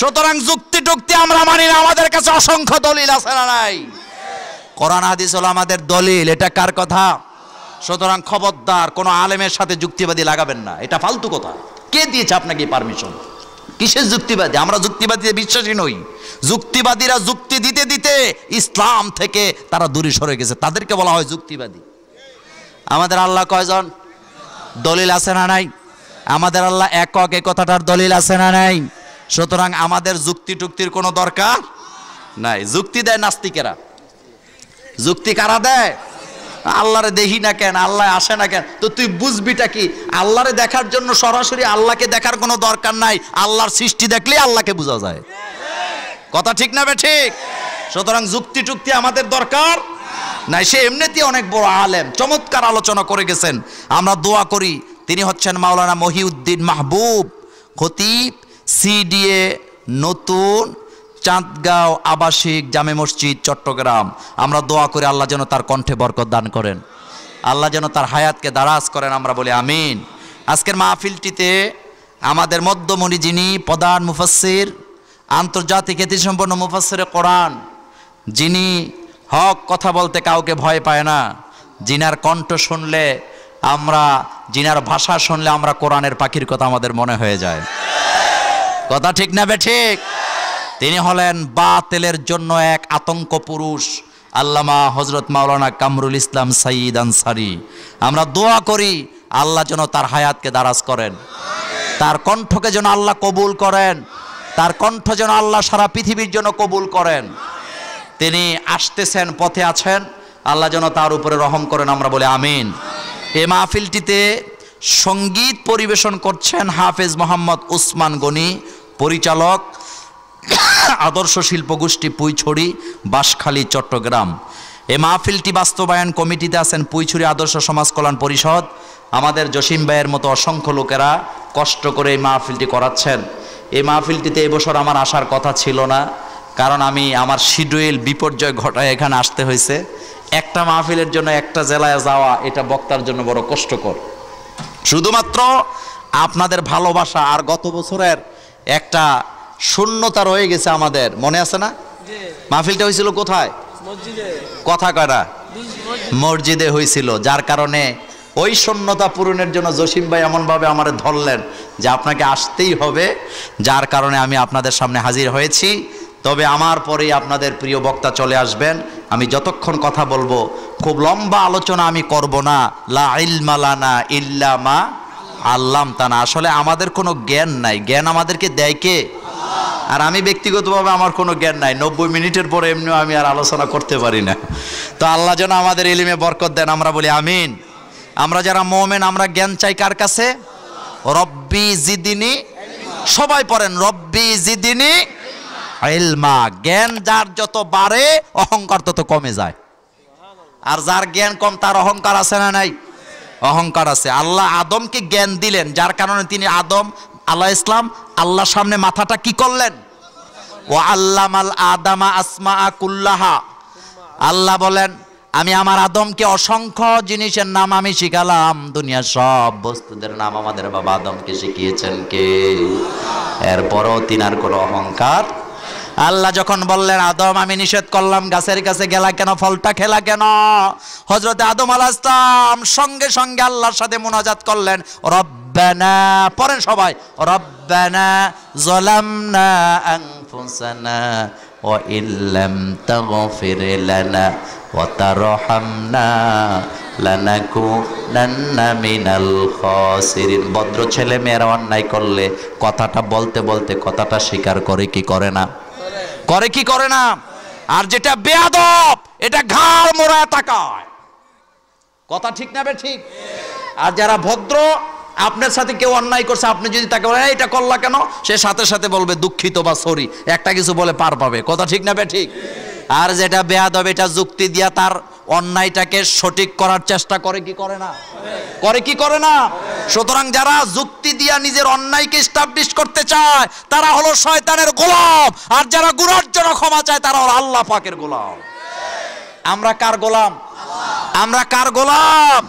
সুতরাং যুক্তি টুক্তি আমরা মানি না আমাদের কাছে অসংখ্য দলিল আছে না নাই কোরআন হাদিস হলো আমাদের দলিল এটা কার কথা সুতরাং খবরদার কোনো আলেমের সাথে যুক্তিবাদী লাগাবেন না এটা ফালতু কথা কে দিয়েছে আপনাকে পারমিশন কিসের যুক্তিবাদী আমরা যুক্তিবাদী বিশ্বাসী নই যুক্তিবাদীরা যুক্তি দিতে দিতে ইসলাম থেকে তারা দূরে সরে গেছে তাদেরকে বলা হয় যুক্তিবাদী আমাদের আল্লাহ কয়জন দলিল আছে না নাই আমাদের আল্লাহ একক এ কথাটার দলিল আছে না নাই সুতরাং আমাদের যুক্তি টুক্তির কোনো দরকার নাই যুক্তি দেয় নাস্তিকেরা যুক্তি কারা দেয় আল্লাহরে দেখি না কেন আল্লাহ আসে না কেন তো তুই বুঝবিটা কি আল্লাহরে দেখার জন্য সরাসরি আল্লাহকে দেখার কোনো দরকার নাই আল্লাহর সৃষ্টি দেখলে আল্লাহকে বোঝা যায় কথা ঠিক না বে ঠিক সুতরাং যুক্তি টুক্তি আমাদের দরকার নাই সে এমনিতেই অনেক বড় আলেম চমৎকার আলোচনা করে গেছেন আমরা দোয়া করি তিনি হচ্ছেন মাওলানা মহিউদ্দিন মাহবুব খতিব সিডিএ নতুন চাঁদগাঁও আবাসিক জামে মসজিদ চট্টগ্রাম আমরা দোয়া করে আল্লাহ যেন তার কণ্ঠে বরকত দান করেন আল্লাহ যেন তার হায়াতকে দারাজ করেন আমরা বলি আমিন আজকের মাহফিলটিতে আমাদের মধ্যমণি যিনি প্রধান মুফাসির আন্তর্জাতিক খ্যাতিসম্পন্ন মুফাসির কোরআন যিনি হক কথা বলতে কাউকে ভয় পায় না জিনার কণ্ঠ শুনলে আমরা জিনার ভাষা শুনলে আমরা কোরআনের পাখির কথা আমাদের মনে হয়ে যায় কথা ঠিক না ঠিক তিনি হলেন বাতেলের জন্য এক আতঙ্ক পুরুষ আল্লামা হজরত মাওলানা কামরুল ইসলাম সঈদ আনসারি আমরা দোয়া করি আল্লাহ যেন তার হায়াতকে দারাজ করেন তার কণ্ঠকে যেন আল্লাহ কবুল করেন তার কণ্ঠ যেন আল্লাহ সারা পৃথিবীর জন্য কবুল করেন তিনি আসতেছেন পথে আছেন আল্লাহ যেন তার উপরে রহম করেন আমরা বলে আমিন এ মাহফিলটিতে সঙ্গীত পরিবেশন করছেন হাফেজ মোহাম্মদ উসমান গনি পরিচালক আদর্শ শিল্পগোষ্ঠী পুইছড়ি বাঁশখালী চট্টগ্রাম এ মাহফিলটি বাস্তবায়ন কমিটিতে আছেন পুইছড়ি আদর্শ সমাজ কল্যাণ পরিষদ আমাদের জসিম ভাইয়ের মতো অসংখ্য লোকেরা কষ্ট করে এই মাহফিলটি করাচ্ছেন এই মাহফিলটিতে এবছর আমার আসার কথা ছিল না কারণ আমি আমার শিডিউল বিপর্যয় ঘটায় এখানে আসতে হয়েছে একটা মাহফিলের জন্য একটা জেলায় যাওয়া এটা বক্তার জন্য বড় কষ্টকর শুধুমাত্র আপনাদের ভালোবাসা আর গত বছরের একটা শূন্যতা রয়ে গেছে আমাদের মনে আছে না মাহফিলটা হয়েছিল কোথায় কথা কয়টা মসজিদে হয়েছিল যার কারণে ওই শূন্যতা পূরণের জন্য জসিম ভাই এমনভাবে আমার ধরলেন যে আপনাকে আসতেই হবে যার কারণে আমি আপনাদের সামনে হাজির হয়েছি তবে আমার পরেই আপনাদের প্রিয় বক্তা চলে আসবেন আমি যতক্ষণ কথা বলবো খুব লম্বা আলোচনা আমি করব না লা ইলমালানা ইল্লামা আল্লাম না আসলে আমাদের কোনো জ্ঞান নাই জ্ঞান আমাদেরকে দেয় কে আর আমি ব্যক্তিগতভাবে আমার কোনো জ্ঞান নাই নব্বই মিনিটের পরে এমনিও আমি আর আলোচনা করতে পারি না তো আল্লাহ যেন আমাদের এলিমে বরকত দেন আমরা বলি আমিন আমরা যারা মোমেন আমরা জ্ঞান চাই কার কাছে রব্বি জিদিনী সবাই পড়েন রব্বি জিদিনী এলমা জ্ঞান যার যত বাড়ে অহংকার তত কমে যায় আর যার জ্ঞান কম তার অহংকার আছে না নাই অহংকার আছে আল্লাহ আদমকে জ্ঞান দিলেন যার কারণে তিনি আদম আল্লাহ ইসলাম আল্লাহর সামনে মাথাটা কি করলেন ও আল্লাহ আল আদামা আসমা কুল্লাহা আল্লাহ বলেন আমি আমার আদমকে অসংখ্য জিনিসের নাম আমি শিখালাম দুনিয়ার সব বস্তুদের নাম আমাদের বাবা আদমকে শিখিয়েছেন কে এরপরও তিনার কোনো অহংকার আল্লাহ যখন বললেন আদম আমি নিষেধ করলাম গাছের কাছে গেলা কেন ফলটা খেলা কেন হজরত আদম আল আসলাম সঙ্গে সঙ্গে আল্লাহর সাথে মোনাজাত করলেন রব্বানা পরেন সবাই রব্বানা জলামনা আনফুসানা ওয়া ইল্লাম তাগফির লানা ওয়া তারহামনা ভদ্র ছেলে মেয়েরা অন্যায় করলে কথাটা বলতে বলতে কথাটা স্বীকার করে কি করে না করে কি করে না আর যেটা বেয়াদব এটা ঘাড় মোড়ায় তাকায় কথা ঠিক না ঠিক আর যারা ভদ্র আপনার সাথে কেউ অন্যায় করছে আপনি যদি তাকে বলেন এটা করলা কেন সে সাথে সাথে বলবে দুঃখিত বা সরি একটা কিছু বলে পার পাবে কথা ঠিক না ঠিক আর যেটা বেয়াদব এটা যুক্তি দিয়া তার অন্যায়টাকে সঠিক করার চেষ্টা করে কি করে না করে কি করে না সুতরাং যারা যুক্তি দিয়া নিজের অন্যায়কে স্টাবলিশ করতে চায় তারা হলো শয়তানের গোলাম আর যারা গুরার্জন জন্য ক্ষমা চায় তারা হলো আল্লাহ পাকের গোলাম আমরা কার গোলাম আমরা কার গোলাম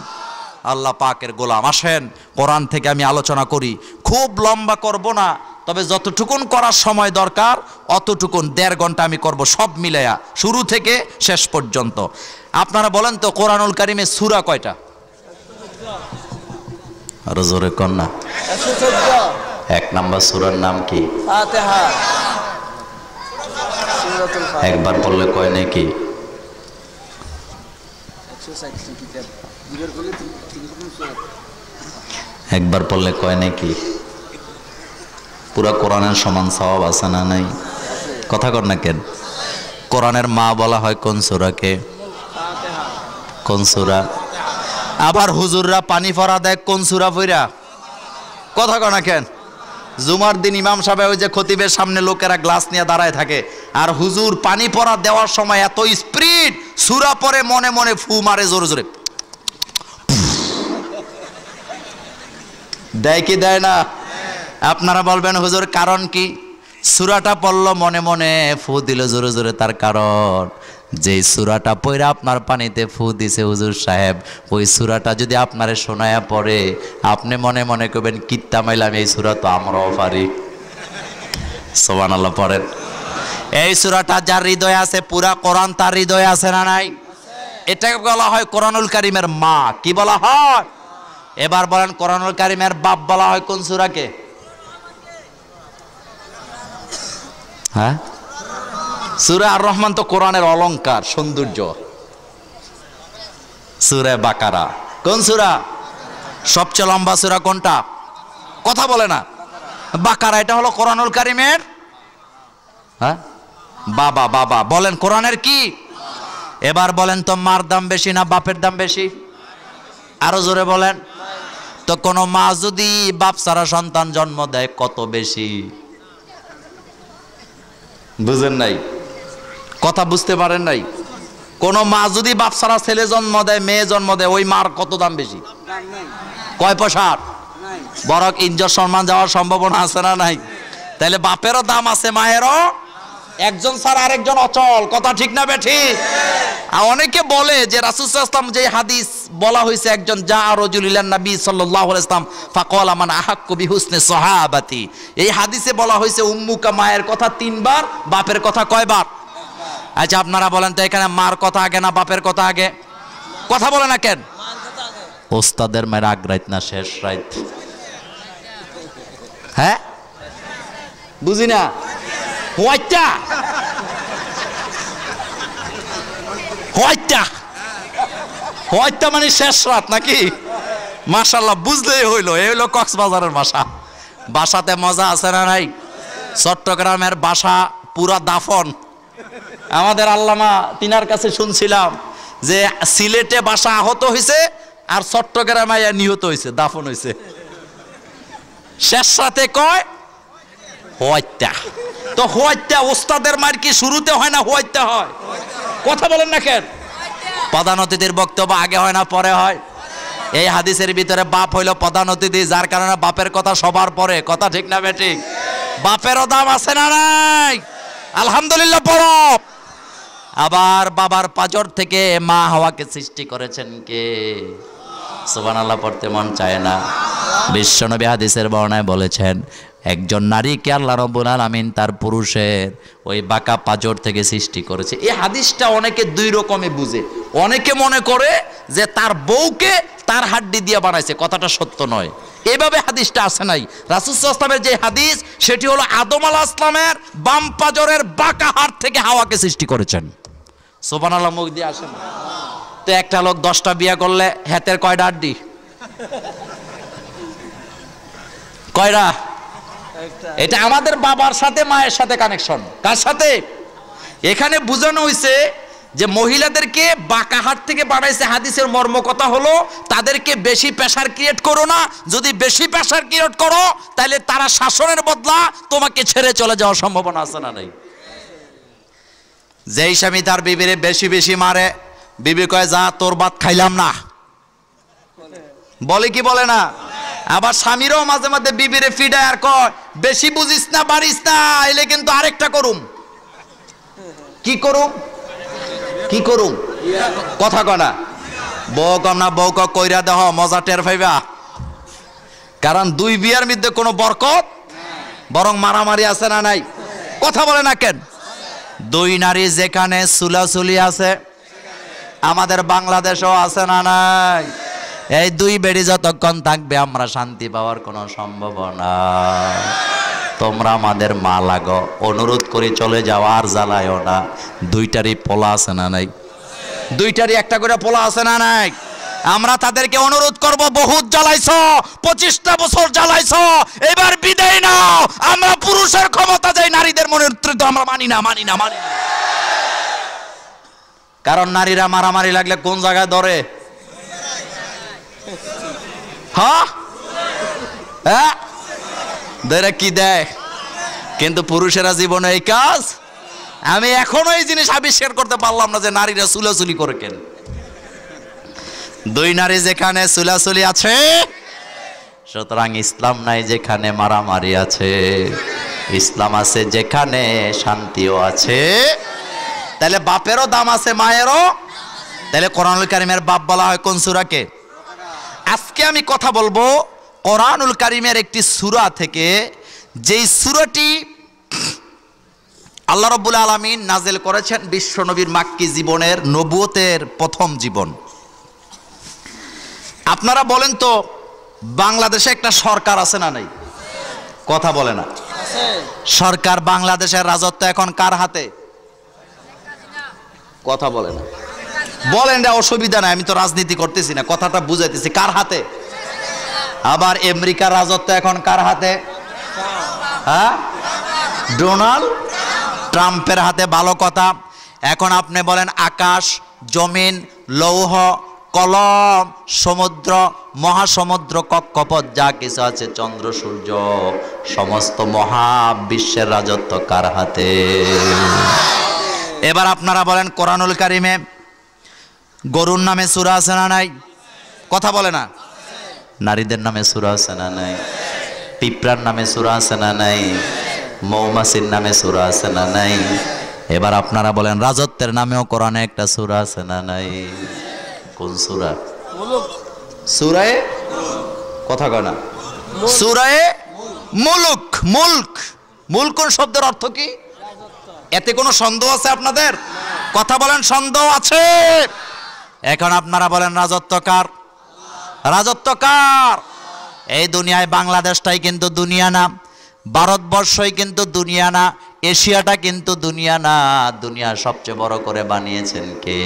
আল্লাহ পাকের গোলাম আসেন কোরআন থেকে আমি আলোচনা করি খুব লম্বা করব না তবে যতটুকুন করার সময় দরকার অতটুকুন দেড় ঘন্টা আমি করব সব মিলাইয়া শুরু থেকে শেষ পর্যন্ত আপনারা বলেন তো কোরআনুল কারিমে সুরা কয়টা আরো জোরে কন্যা এক নাম্বার সুরার নাম কি একবার বললে কয় নাকি একবার পড়লে কয় নাকি পুরা কোরআনের সমান স্বভাব আছে না নাই কথা কর না কেন কোরআনের মা বলা হয় কোন সুরাকে কোন সুরা আবার হুজুররা পানি ফরা দেয় কোন সুরা ফইরা কথা কর না কেন জুমার দিন ইমাম সাহেব ওই যে খতিবের সামনে লোকেরা গ্লাস নিয়ে দাঁড়ায় থাকে আর হুজুর পানি পরা দেওয়ার সময় এত স্প্রিড সুরা পরে মনে মনে ফু মারে জোরে জোরে দেয় কি দেয় না আপনারা বলবেন হুজুর কারণ কি সুরাটা পড়ল মনে মনে ফু দিল জোরে জোরে তার কারণ যে সুরাটা পড়ে আপনার পানিতে ফু দিছে হুজুর সাহেব ওই সুরাটা যদি আপনারে শোনায়া পড়ে আপনি মনে মনে করবেন কিত্তা মাইলাম এই সুরা তো আমরাও পারি সোমান আল্লাহ পড়েন এই সুরাটা যার হৃদয় আছে পুরা কোরআন তার হৃদয় আছে না নাই এটাকে বলা হয় কোরআনুল কারিমের মা কি বলা হয় এবার বলেন কোরআনুল কারিমের বাপ বলা হয় কোন সুরাকে হ্যাঁ সুরা আর রহমান তো কোরআনের অলঙ্কার সৌন্দর্য সুরে বাকারা কোন সুরা সবচেয়ে লম্বা সুরা কোনটা কথা বলে না বাকারা এটা হলো কোরআনুল কারিমের হ্যাঁ বাবা বাবা বলেন কোরআনের কি এবার বলেন তো মার দাম বেশি না বাপের দাম বেশি আরো জোরে বলেন তো কোনো মা যদি বাপ সারা সন্তান জন্ম দেয় কত বেশি বুঝেন নাই কথা বুঝতে পারেন নাই কোনো মা যদি বাপ সারা ছেলে জন্ম দেয় মেয়ে জন্ম দেয় ওই মার কত দাম বেশি কয় পয়সার বরক ইঞ্জর সম্মান যাওয়ার সম্ভাবনা আছে না নাই তাহলে বাপেরও দাম আছে মায়েরও একজন স্যার আরেকজন অচল কথা ঠিক না বেঠি অনেকে বলে যে রাসুসাল্লাম যে হাদিস বলা হয়েছে একজন যা রজুলিল্লা নবী সাল্লাম ফাকল আমান কবি হুসনে সহাবাতি এই হাদিসে বলা হয়েছে উম্মুকা মায়ের কথা তিনবার বাপের কথা কয়বার আচ্ছা আপনারা বলেন তো এখানে মার কথা আগে না বাপের কথা আগে কথা বলে না কেন ওস্তাদের মায়ের আগ রাইত না শেষ রাইত হ্যাঁ বুঝি না হোয়াইটা হোয়াইটা হোয়াইটা মানে শেষ রাত নাকি মাসাল্লাহ বুঝলেই হইলো এই হইলো কক্সবাজারের বাসা বাসাতে মজা আছে না নাই চট্টগ্রামের বাসা পুরা দাফন আমাদের আল্লামা তিনার কাছে শুনছিলাম যে সিলেটে বাসা আহত হয়েছে আর চট্টগ্রামে নিহত হয়েছে দাফন হয়েছে শেষ রাতে কয় হোয়াইটা তো হোয়াইটা ওস্তাদের মার কি শুরুতে হয় না হোয়াইটা হয় কথা বলেন না কেন প্রধান অতিথির বক্তব্য আগে হয় না পরে হয় এই হাদিসের ভিতরে বাপ হইল প্রধান অতিথি যার কারণে বাপের কথা সবার পরে কথা ঠিক না বেটি বাপেরও দাম আছে না নাই আলহামদুলিল্লাহ পর আবার বাবার পাজর থেকে মা হওয়াকে সৃষ্টি করেছেন কে সোবান আল্লাহ পড়তে মন চায় না বিশ্বনবী হাদিসের বর্ণায় বলেছেন একজন নারীকে আল্লাহ রব্বুল আলমিন তার পুরুষের ওই বাঁকা পাজর থেকে সৃষ্টি করেছে এই হাদিসটা অনেকে দুই রকমে বুঝে অনেকে মনে করে যে তার বউকে তার হাড্ডি দিয়ে বানাইছে কথাটা সত্য নয় এভাবে হাদিসটা আসে নাই রাসুসামের যে হাদিস সেটি হলো আদম আল আসলামের বাম পাজরের বাঁকা হাড় থেকে হাওয়াকে সৃষ্টি করেছেন সোবান আল্লাহ মুখ দিয়ে আসেন তো একটা লোক দশটা বিয়ে করলে হ্যাতের কয়টা হাড্ডি কয়রা এটা আমাদের বাবার সাথে মায়ের সাথে কানেকশন কার সাথে এখানে বুঝানো হয়েছে যে মহিলাদেরকে বাঁকাহাট থেকে বাড়াইছে হাদিসের মর্ম কথা হলো তাদেরকে বেশি প্রেশার ক্রিয়েট করো না যদি বেশি প্রেশার ক্রিয়েট করো তাহলে তারা শাসনের বদলা তোমাকে ছেড়ে চলে যাওয়ার সম্ভাবনা আছে না নাই যেই স্বামী তার বিবিরে বেশি বেশি মারে বিবি কয় যা তোর ভাত খাইলাম না বলে কি বলে না আবার স্বামীরও মাঝে মাঝে বিবিরে ফিডায় আর কয় বেশি বুঝিস না পারিস না এলে কিন্তু আরেকটা করুম কি করুম কি করুম কথা কনা বউ না বউ কইরা দেহ মজা টের পাইবা কারণ দুই বিয়ার মধ্যে কোনো বরকত বরং মারামারি আছে না নাই কথা বলে না কেন দুই নারী যেখানে সুলাসুলি আছে আমাদের বাংলাদেশও আছে না নাই এই দুই বেড়ি যতক্ষণ থাকবে আমরা শান্তি পাওয়ার কোনো সম্ভাবনা তোমরা আমাদের মা লাগো অনুরোধ করে চলে যাওয়ার জ্বালায় জ্বালায়ও না দুইটারই পোলা আছে না নাই দুইটারই একটা করে পোলা আছে না নাই আমরা তাদেরকে অনুরোধ করব বহুত জ্বালাইছ পঁচিশটা বছর জ্বালাইছ এবার বিদায় নাও আমরা পুরুষের ক্ষমতা যাই নারীদের মনে উত্তৃত আমরা মানি না মানি না মানি না কারণ নারীরা মারামারি লাগলে কোন জায়গায় ধরে হ্যাঁ ধরে কি দেয় কিন্তু পুরুষেরা জীবনে এই কাজ আমি এখনো এই জিনিস আবিষ্কার করতে পারলাম না যে নারীরা চুলাচুলি করে কেন দুই নারী যেখানে চুলাচুলি আছে সুতরাং ইসলাম নাই যেখানে মারামারি আছে ইসলাম আছে যেখানে শান্তিও আছে তাহলে বাপেরও দাম আছে মায়েরও তাহলে কোরআনুল কারিমের বাপ বলা হয় কোন সুরাকে আজকে আমি কথা বলবো কোরআনুল কারিমের একটি সুরা থেকে যেই সুরাটি আল্লাহ রব্বুল আলমিন নাজেল করেছেন বিশ্বনবীর মাক্কি জীবনের নবুয়তের প্রথম জীবন আপনারা বলেন তো বাংলাদেশে একটা সরকার আছে না নাই কথা বলে না সরকার বাংলাদেশের রাজত্ব এখন কার হাতে কথা বলে না বলেন অসুবিধা নাই আমি তো রাজনীতি করতেছি না কথাটা বুঝাইতেছি কার হাতে আবার আমেরিকার রাজত্ব এখন কার হাতে হ্যাঁ ডোনাল্ড ট্রাম্পের হাতে ভালো কথা এখন আপনি বলেন আকাশ জমিন লৌহ কলম সমুদ্র মহাসমুদ্র কক্ষপথ যা কিছু আছে চন্দ্র সূর্য সমস্ত মহাবিশ্বের রাজত্ব কার হাতে এবার আপনারা বলেন কোরআনুল কারিমে গরুর নামে সুরা আছে না নাই কথা বলে না নারীদের নামে সুরা আছে না নাই পিঁপড়ার নামে সুরা আছে না নাই মৌমাছির নামে সুরা আছে না নাই এবার আপনারা বলেন রাজত্বের নামেও কোরআনে একটা সুরা আছে না নাই কোন সুরা সুরায় কথা কয় না সুরায় মুলুক মুলক মুলক শব্দের অর্থ কি এতে কোনো সন্দেহ আছে আপনাদের কথা বলেন সন্দেহ আছে এখন আপনারা বলেন রাজত্ব কার রাজত্ব কার এই দুনিয়ায় বাংলাদেশটাই কিন্তু দুনিয়া না ভারতবর্ষই কিন্তু দুনিয়া না এশিয়াটা কিন্তু দুনিয়া না দুনিয়া সবচেয়ে বড় করে বানিয়েছেন কে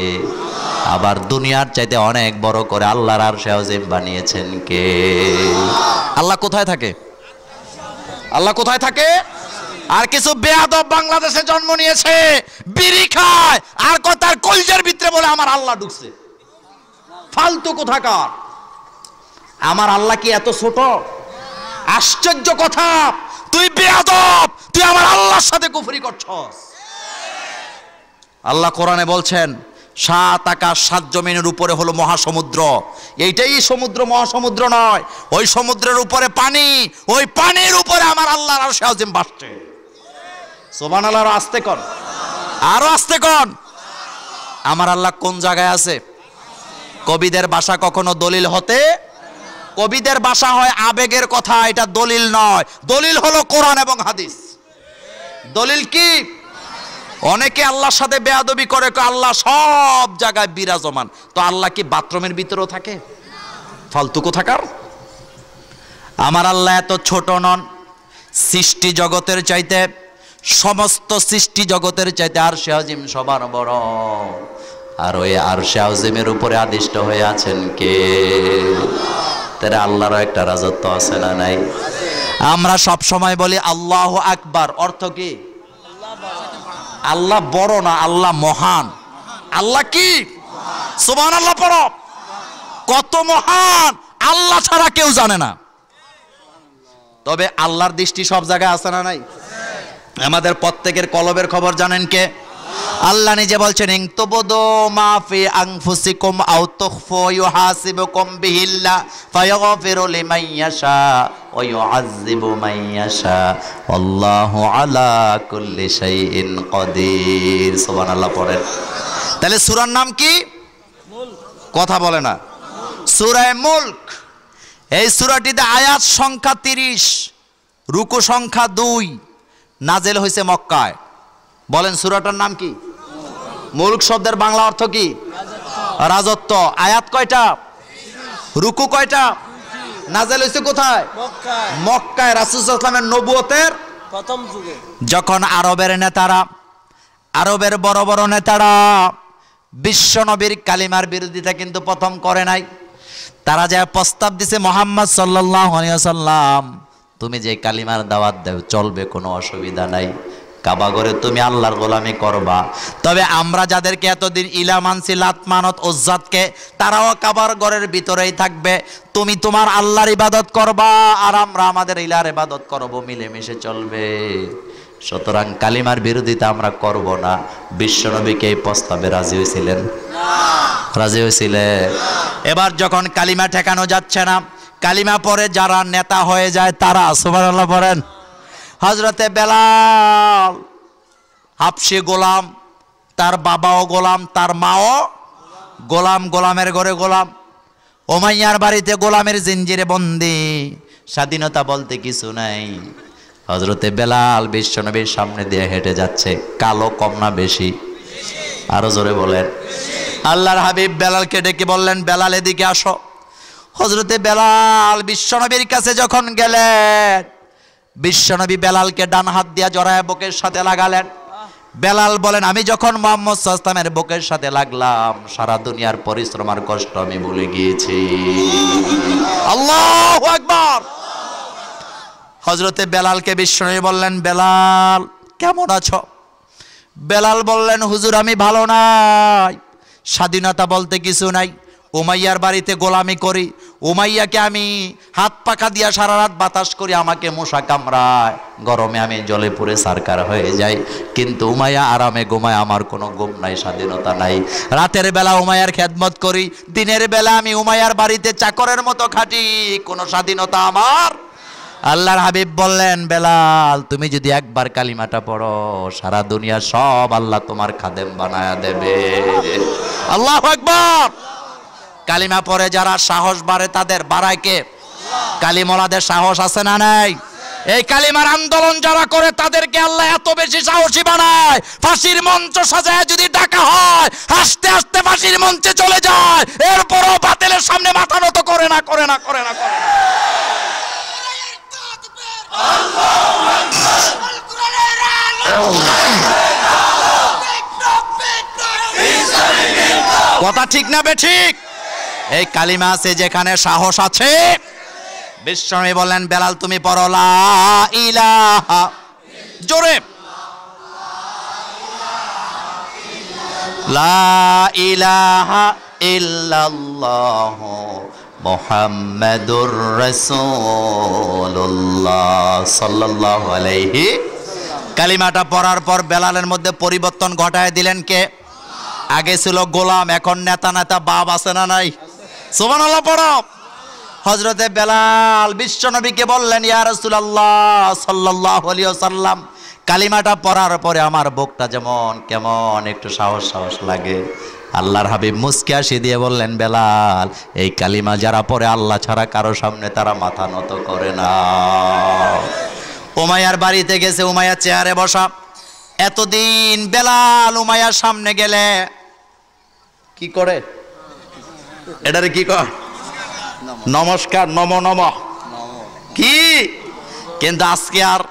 আবার দুনিয়ার চাইতে অনেক বড় করে আল্লাহর আর সেহজিব বানিয়েছেন কে আল্লাহ কোথায় থাকে আল্লাহ কোথায় থাকে আর কিছু বেয়াদব বাংলাদেশে জন্ম নিয়েছে বিড়ি খায় আর তার কলজের ভিতরে বলে আমার আল্লাহ ঢুকছে ফালতু কোথাকার আমার আল্লাহ কি এত ছোট আশ্চর্য কথা তুই বেয়াদব তুই আমার আল্লাহর সাথে কুফরি করছস আল্লাহ কোরআনে বলছেন সাত আকাশ সাত জমিনের উপরে হলো মহাসমুদ্র এইটাই সমুদ্র মহাসমুদ্র নয় ওই সমুদ্রের উপরে পানি ওই পানির উপরে আমার আল্লাহর আর সাহজিম বাসছে সোমান আল্লাহ আস্তে কর আরো আস্তে কর আমার আল্লাহ কোন জায়গায় আছে কবিদের বাসা কখনো দলিল হতে কবিদের বাসা হয় আবেগের কথা এটা দলিল নয় দলিল হলো কোরআন এবং হাদিস দলিল কি অনেকে আল্লাহর সাথে বেয়াদবি করে আল্লাহ সব জায়গায় বিরাজমান তো আল্লাহ কি বাথরুমের ভিতরেও থাকে ফালতু থাকার আমার আল্লাহ এত ছোট নন সৃষ্টি জগতের চাইতে সমস্ত সৃষ্টি জগতের চাইতে আর সেহাজিম সবার বড় আর ওই আর শাহজিমের উপরে আদিষ্ট হয়ে আছেন কে তারা আল্লাহরও একটা রাজত্ব আছে না নাই আমরা সব সময় বলি আল্লাহ আকবার অর্থ কি আল্লাহ বড় না আল্লাহ মহান আল্লাহ কি সোমান আল্লাহ পড় কত মহান আল্লাহ ছাড়া কেউ জানে না তবে আল্লাহর দৃষ্টি সব জায়গায় আছে না নাই আমাদের প্রত্যেকের কলবের খবর জানেন কে আল্লাহ নিজে বলছেন ইংতবদো মাফি আংফুসিকুম আও তুখফু ইউহাসিবুকুম বিহিল্লাহ ফায়াগফিরু লিমান ইয়াশা ওয়া ইউআযযিবু মান তাহলে সুরার নাম কি কথা বলে না সুরায় মুলক এই সুরাটিতে আয়াত সংখ্যা 30 রুকু সংখ্যা দুই নাজেল হয়েছে মক্কায় বলেন সুরাটার নাম কি মুলক শব্দের বাংলা অর্থ কি রাজত্ব আয়াত কয়টা রুকু কয়টা নাজেল হয়েছে কোথায় মক্কায় রাসুলামের নবুয়তের প্রথম যুগে যখন আরবের নেতারা আরবের বড় বড় নেতারা বিশ্ব নবীর কালিমার বিরোধিতা কিন্তু প্রথম করে নাই তারা যা প্রস্তাব দিছে মোহাম্মদ সাল্লাহ সাল্লাম তুমি যে কালিমার দাওয়াত দেও চলবে কোনো অসুবিধা নাই কাবাগরে তুমি আল্লাহর গোলামি করবা তবে আমরা যাদেরকে এতদিন ইলা মানছি লাতমানত মানত তারাও কাবার ঘরের ভিতরেই থাকবে তুমি তোমার আল্লাহর ইবাদত করবা আর আমরা আমাদের ইলার ইবাদত করবো মিলেমিশে চলবে সুতরাং কালিমার বিরোধিতা আমরা করব না বিশ্বনবীকে এই প্রস্তাবে রাজি হয়েছিলেন রাজি হয়েছিলেন এবার যখন কালিমা ঠেকানো যাচ্ছে না কালিমা পরে যারা নেতা হয়ে যায় তারা আল্লাহ পড়েন হজরতে বেলাল হাফসে গোলাম তার বাবাও গোলাম তার মাও গোলাম গোলামের ঘরে গোলাম ওমাইয়ার বাড়িতে গোলামের জিঞ্জিরে বন্দি স্বাধীনতা বলতে কিছু নাই হজরতে বেলাল বিশ্বনবীর সামনে দিয়ে হেঁটে যাচ্ছে কালো কম না বেশি আরো জোরে বলেন আল্লাহর হাবিব বেলালকে ডেকে বললেন বেলাল এদিকে আসো হজরতে বেলাল বিশ্বনবীর কাছে যখন গেলেন বিশ্বনবী বেলালকে ডান হাত দিয়া জরায় বুকের সাথে লাগালেন বেলাল বলেন আমি যখন মোহাম্মদ সাস্তামের বুকের সাথে লাগলাম সারা দুনিয়ার পরিশ্রম আর কষ্ট আমি ভুলে গিয়েছি আল্লাহ একবার হজরতে বেলালকে বিশ্বনবী বললেন বেলাল কেমন আছো বেলাল বললেন হুজুর আমি ভালো নাই স্বাধীনতা বলতে কিছু নাই উমাইয়ার বাড়িতে গোলামি করি উমাইয়াকে আমি হাত পাখা দিয়া সারা রাত বাতাস করি আমাকে মশা কামড়ায় গরমে আমি জলে পুরে সারকার হয়ে যাই কিন্তু উমাইয়া আরামে গোমায় আমার কোনো গুম নাই স্বাধীনতা নাই রাতের বেলা উমাইয়ার খেদমত করি দিনের বেলা আমি উমাইয়ার বাড়িতে চাকরের মতো খাটি কোনো স্বাধীনতা আমার আল্লাহর হাবিব বললেন বেলাল তুমি যদি একবার কালিমাটা পড়ো সারা দুনিয়া সব আল্লাহ তোমার খাদেম বানায়া দেবে আল্লাহ একবার কালিমা পরে যারা সাহস বাড়ে তাদের বাড়ায় কে কালিমলাদের সাহস আছে না নাই এই কালিমার আন্দোলন যারা করে তাদেরকে আল্লাহ এত বেশি সাহসী বানায় ফাঁসির মঞ্চ সাজায় যদি ডাকা হয় হাসতে আস্তে ফাঁসির মঞ্চে চলে যায় এরপরও বাতিলের সামনে মাথা নত করে না করে না করে না করে কথা ঠিক না বে ঠিক এই কালিমা আছে যেখানে সাহস আছে বিশ্বামী বলেন বেলাল তুমি ইলাহা জোরে লা ইলাহা ইল্লাল্লাহ কালিমাটা পড়ার পর বেলালের মধ্যে পরিবর্তন ঘটায় দিলেন কে আগে ছিল গোলাম এখন নেতা নেতা বাপ আছে না নাই সোমান আল্লাহ পড়ো হজরতে বেলাল বিশ্বনবীকে বললেন ইয়া রাসূলুল্লাহ সাল্লাল্লাহু আলাইহি কালিমাটা পড়ার পরে আমার বুকটা যেমন কেমন একটু সাহস সাহস লাগে আল্লাহর হাবিব মুসকে আসি দিয়ে বললেন বেলাল এই কালিমা যারা পরে আল্লাহ ছাড়া কারো সামনে তারা মাথা নত করে না উমায়ার বাড়িতে গেছে উমায়ার চেয়ারে বসা এতদিন বেলাল উমায়ার সামনে গেলে কি করে এটারে কি কর নমস্কার নম নম কি কিন্তু আজকে আর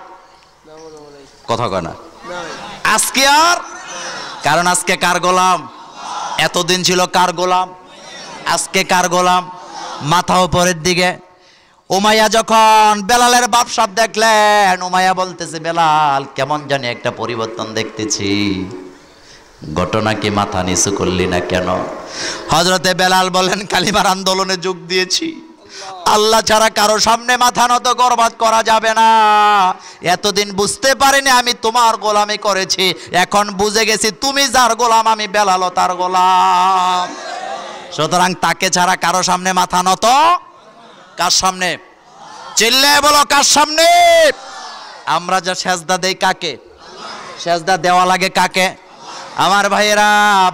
কথা কয় না আজকে আর কারণ আজকে কার গোলাম এতদিন ছিল কার গোলাম আজকে কার গোলাম মাথা উপরের দিকে উমাইয়া যখন বেলালের সাপ দেখলেন উমাইয়া বলতেছে বেলাল কেমন জানি একটা পরিবর্তন দেখতেছি ঘটনাকে মাথা নিচু করলি না কেন হজরতে বেলাল বলেন কালিমার আন্দোলনে যোগ দিয়েছি আল্লাহ ছাড়া কারো সামনে মাথা নত গরবাদ করা যাবে না এতদিন বুঝতে পারিনি আমি তোমার গোলামি করেছি এখন বুঝে গেছি তুমি যার গোলাম আমি বেলালো তার গোলাম সুতরাং তাকে ছাড়া কারো সামনে মাথা নত কার সামনে চিল্লে বলো কার সামনে আমরা যা সেজদা দেই কাকে সেজদা দেওয়া লাগে কাকে আমার ভাইয়েরা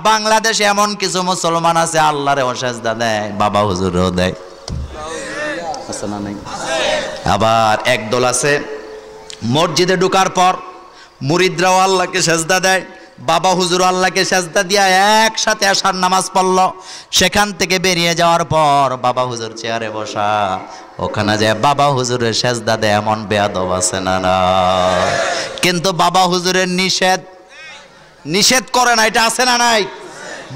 বাংলাদেশে এমন কিছু মুসলমান আছে আল্লাহরে অসাজদা দেয় বাবা হুজুরও দেয় আবার একদল আছে মসজিদে ঢুকার পর মুরিদরাও আল্লাহকে সেজদা দেয় বাবা হুজুর আল্লাহকে সেজদা দিয়া একসাথে আসার নামাজ পড়ল সেখান থেকে বেরিয়ে যাওয়ার পর বাবা হুজুর চেয়ারে বসা ওখানে যে বাবা হুজুরের সেজদা দেয় এমন বেয়াদব আছে না কিন্তু বাবা হুজুরের নিষেধ নিষেধ করে না এটা আছে না নাই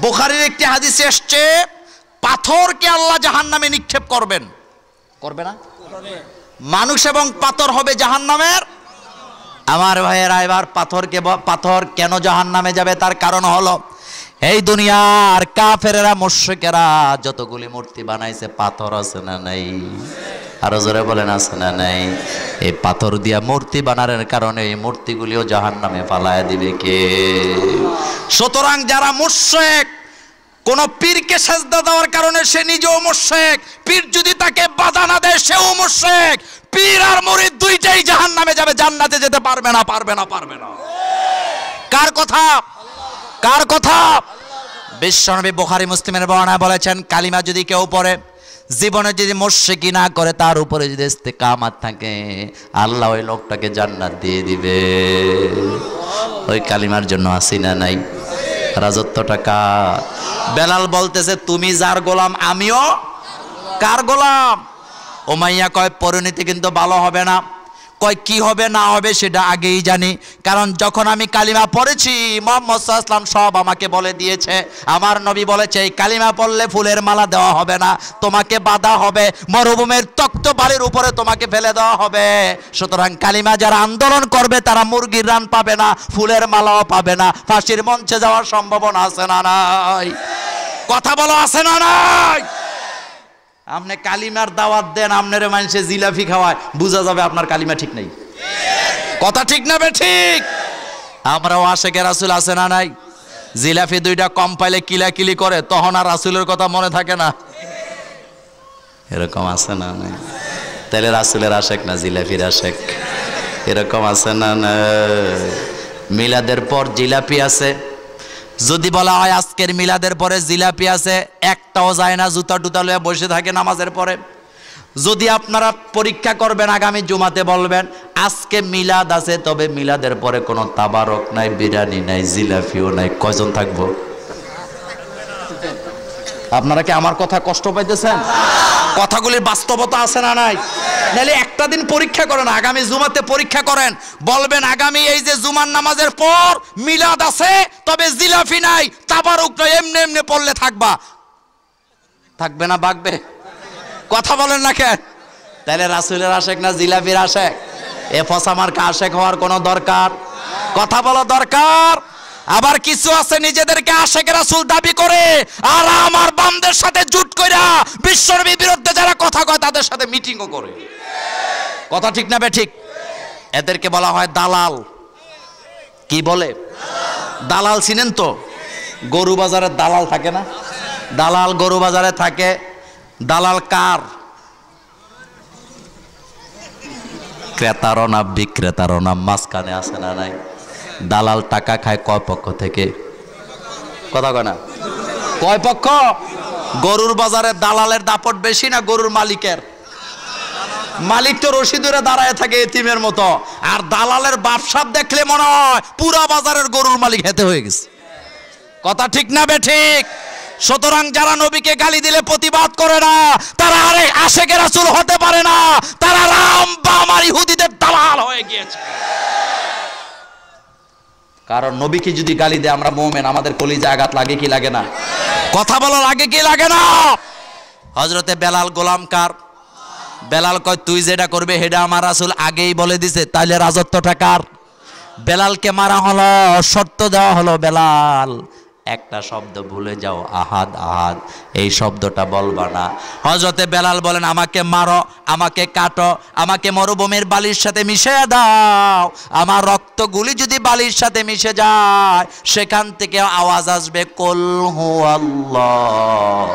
বোখারির একটি হাদিস এসছে পাথরকে আল্লাহ জাহান নামে নিক্ষেপ করবেন করবে না মানুষ এবং পাথর হবে জাহান নামের আমার ভাইয়েরা এবার পাথরকে পাথর কেন জাহান নামে যাবে তার কারণ হলো এই দুনিয়ার কাফেরেরা মুশ্রিকেরা যতগুলি মূর্তি বানাইছে পাথর আছে না নাই আরো জোরে বলেন আছে না নাই এই পাথর দিয়া মূর্তি বানানোর কারণে এই মূর্তিগুলিও জাহান নামে পালায় দিবে কে সুতরাং যারা মুশ্রেক কোন পীরকে সাজদা দেওয়ার কারণে সে নিজেও মুশ্রেক পীর যদি তাকে বাধা না দেয় সেও মুশ্রেক পীর আর মরিদ দুইটাই জাহান নামে যাবে জান্নাতে যেতে পারবে না পারবে না পারবে না কার কথা কার কথা বিশ্বনবী বোখারি মুসলিমের বর্ণায় বলেছেন কালিমা যদি কেউ পড়ে জীবনে যদি মোর্শেকি না করে তার উপরে যদি এসতে কামার থাকে আল্লাহ ওই লোকটাকে জান্নাত দিয়ে দিবে ওই কালিমার জন্য আসি না নাই রাজত্বটা কার বেলাল বলতেছে তুমি যার গোলাম আমিও কার গোলাম ওমাইয়া কয় পরিণতি কিন্তু ভালো হবে না কয় কি হবে না হবে সেটা আগেই জানি কারণ যখন আমি কালিমা পড়েছি মোহাম্মদ সাল্লাম সব আমাকে বলে দিয়েছে আমার নবী বলেছে এই কালিমা পড়লে ফুলের মালা দেওয়া হবে না তোমাকে বাধা হবে মরুভূমির তক্ত বালির উপরে তোমাকে ফেলে দেওয়া হবে সুতরাং কালিমা যারা আন্দোলন করবে তারা মুরগির রান পাবে না ফুলের মালাও পাবে না ফাঁসির মঞ্চে যাওয়ার সম্ভাবনা আছে না নাই কথা বলা আছে না নাই আপনি কালিমার দাওয়াত দেন আপনারে মানুষে জিলাপি খাওয়ায় বোঝা যাবে আপনার কালিমা ঠিক নেই কথা ঠিক না ঠিক আমরাও আশেকে রাসুল আছে না নাই জিলাপি দুইটা কম পাইলে কিলাকিলি করে তখন আর রাসুলের কথা মনে থাকে না এরকম আছে না নাই তাহলে রাসুলের আশেক না জিলাপির আশেক এরকম আছে না না মিলাদের পর জিলাপি আছে যদি বলা হয় আজকের মিলাদের পরে জিলাপি আছে একটাও যায় না জুতা টুতা লোয়া বসে থাকে নামাজের পরে যদি আপনারা পরীক্ষা করবেন আগামী জুমাতে বলবেন আজকে মিলাদ আছে তবে মিলাদের পরে কোনো তাবারক নাই বিরিয়ানি নাই জিলাপিও নাই কয়জন থাকবো আপনারা কি আমার কথা কষ্ট পাইতেছেন কথাগুলির বাস্তবতা আছে না নাই নাহলে একটা দিন পরীক্ষা করেন আগামী জুমাতে পরীক্ষা করেন বলবেন আগামী এই যে জুমার নামাজের পর মিলাদ আছে তবে জিলাফি নাই তাবারুক নয় এমনি এমনি পড়লে থাকবা থাকবে না বাগবে কথা বলেন না কেন তাহলে রাসুলের আশেক না জিলাফির আশেক এ ফসামার কা আশেক হওয়ার কোনো দরকার কথা বলা দরকার আবার কিছু আছে নিজেদেরকে আশেখ রাসুল দাবি করে আর আমার বামদের সাথে জুট কইরা বিশ্বনবীর বিরুদ্ধে যারা কথা কয় তাদের সাথে মিটিংও করে কথা ঠিক না বে ঠিক এদেরকে বলা হয় দালাল কি বলে দালাল চিনেন তো গরু বাজারে দালাল থাকে না দালাল গরু বাজারে থাকে দালাল কার ক্রেতারও না বিক্রেতারও না মাঝখানে আসে না নাই দালাল টাকা খায় কয় পক্ষ থেকে কথা না কয় পক্ষ গরুর বাজারে দালালের দাপট বেশি না গরুর মালিকের মালিক তো রশিদুরে দাঁড়ায় থাকে এতিমের মতো আর দালালের বাপসাপ দেখলে মনে হয় পুরা বাজারের গরুর মালিক হেতে হয়ে গেছে কথা ঠিক না বে ঠিক সুতরাং যারা নবীকে গালি দিলে প্রতিবাদ করে না তারা আরে আশেকের আসুল হতে পারে না তারা রাম বা আমার ইহুদিদের দালাল হয়ে গিয়েছে কারণ নবীকে যদি গালি দেয় আমরা মোমেন আমাদের কলিজা আঘাত লাগে কি লাগে না কথা বলার আগে কি লাগে না হজরতে বেলাল গোলাম কার বেলাল কয় তুই যেটা করবে হেডা আমার আসল আগেই বলে দিছে তাইলে রাজত্বটা কার বেলালকে মারা হলো শর্ত দেওয়া হলো বেলাল একটা শব্দ ভুলে যাও আহাদ আহাদ এই শব্দটা বলবা না হজরতে বেলাল বলেন আমাকে মারো আমাকে কাটো আমাকে মরুভূমির বালির সাথে মিশে দাও আমার রক্তগুলি যদি বালির সাথে মিশে যায় সেখান থেকে আওয়াজ আসবে কল হু আল্লাহ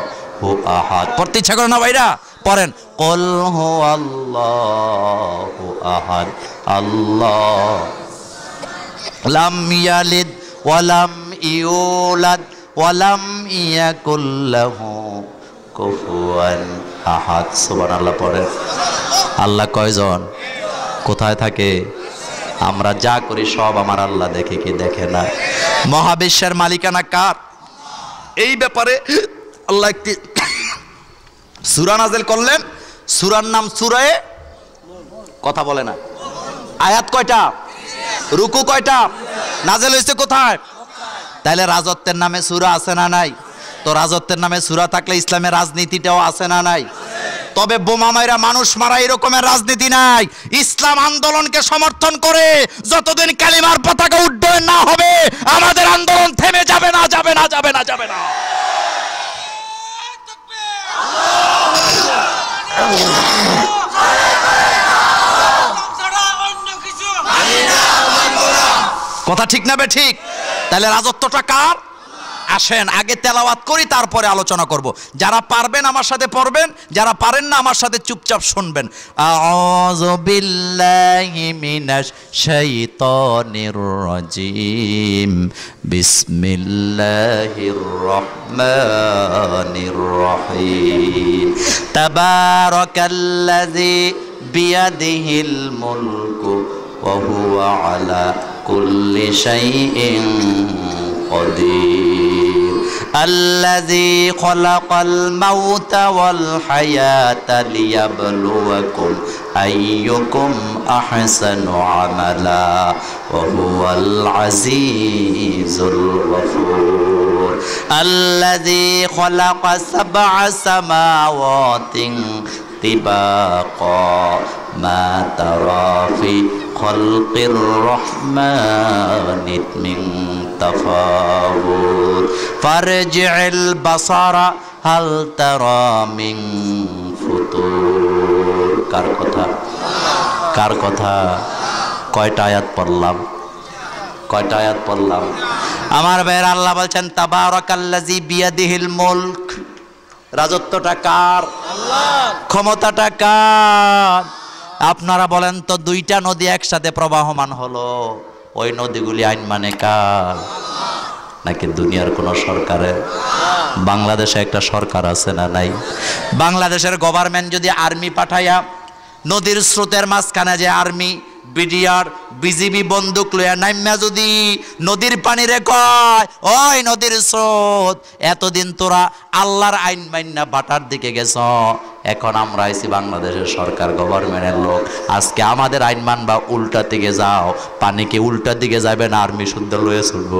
আহাদ পড়তে ইচ্ছা করো না ভাইরা পড়েন কল হু আল্লাহ আহাদ আল্লাহ লাম ইয়ালিদ ওয়ালাম ইউলাদ ওয়ালাম ইয়াকুল্লাহু কুফুয়ান আহাদ সুবহানাল্লাহ পড়ে আল্লাহ কয়জন কোথায় থাকে আমরা যা করি সব আমার আল্লাহ দেখে কি দেখে না মহাবিশ্বের মালিকানা কার এই ব্যাপারে আল্লাহ একটি সুরা নাজেল করলেন সুরার নাম সুরায়ে কথা বলে না আয়াত কয়টা রুকু কয়টা নাজেল হয়েছে কোথায় তাহলে রাজত্বের নামে সুরা আছে না নাই তো রাজত্বের নামে সুরা থাকলে ইসলামের রাজনীতিটাও আছে না নাই তবে বোমা মায়েরা মানুষ মারা এরকমের রাজনীতি নাই ইসলাম আন্দোলনকে সমর্থন করে যতদিন কালিমার পতাকা উড্ডয়ন না হবে আমাদের আন্দোলন থেমে যাবে না যাবে না যাবে না যাবে না কথা ঠিক না বে ঠিক তাহলে রাজত্বটা কার আসেন আগে তেলাওয়াত করি তারপরে আলোচনা করব যারা পারবেন আমার সাথে পড়বেন যারা পারেন না আমার সাথে চুপচাপ শুনবেন রাজিম كل شيء قدير الذي خلق الموت والحياة ليبلوكم أيكم أحسن عملا وهو العزيز الغفور الذي خلق سبع سماوات طباقا ما ترى في خلق الرحمن من تفاوت فارجع البصر هل ترى من فطور কার কথা কার কথা কয়টা আয়াত পড়লাম কয়টা আয়াত পড়লাম আমার ভাইয়ের আল্লাহ বলছেন তাবারাকাল্লাজি বিয়াদিহিল মুলক রাজত্বটা কার ক্ষমতাটা কার আপনারা বলেন তো দুইটা নদী একসাথে প্রবাহমান হলো ওই নদীগুলি আইন মানে কার নাকি দুনিয়ার কোনো সরকারের বাংলাদেশে একটা সরকার আছে না নাই বাংলাদেশের গভর্নমেন্ট যদি আর্মি পাঠাইয়া নদীর স্রোতের মাঝখানে যে আর্মি বিডিআর বিজিবি বন্দুক লয়া নাইম্যা যদি নদীর পানি রে কয় ওই নদীর স্রোত এতদিন তোরা আল্লাহর আইন মাইন্না বাটার দিকে গেছ এখন আমরা আইছি বাংলাদেশের সরকার গভর্নমেন্টের লোক আজকে আমাদের আইন মানবা উল্টা দিকে যাও পানিকে উল্টা দিকে যাবে না আর্মি শুদ্ধ লয়ে চলবো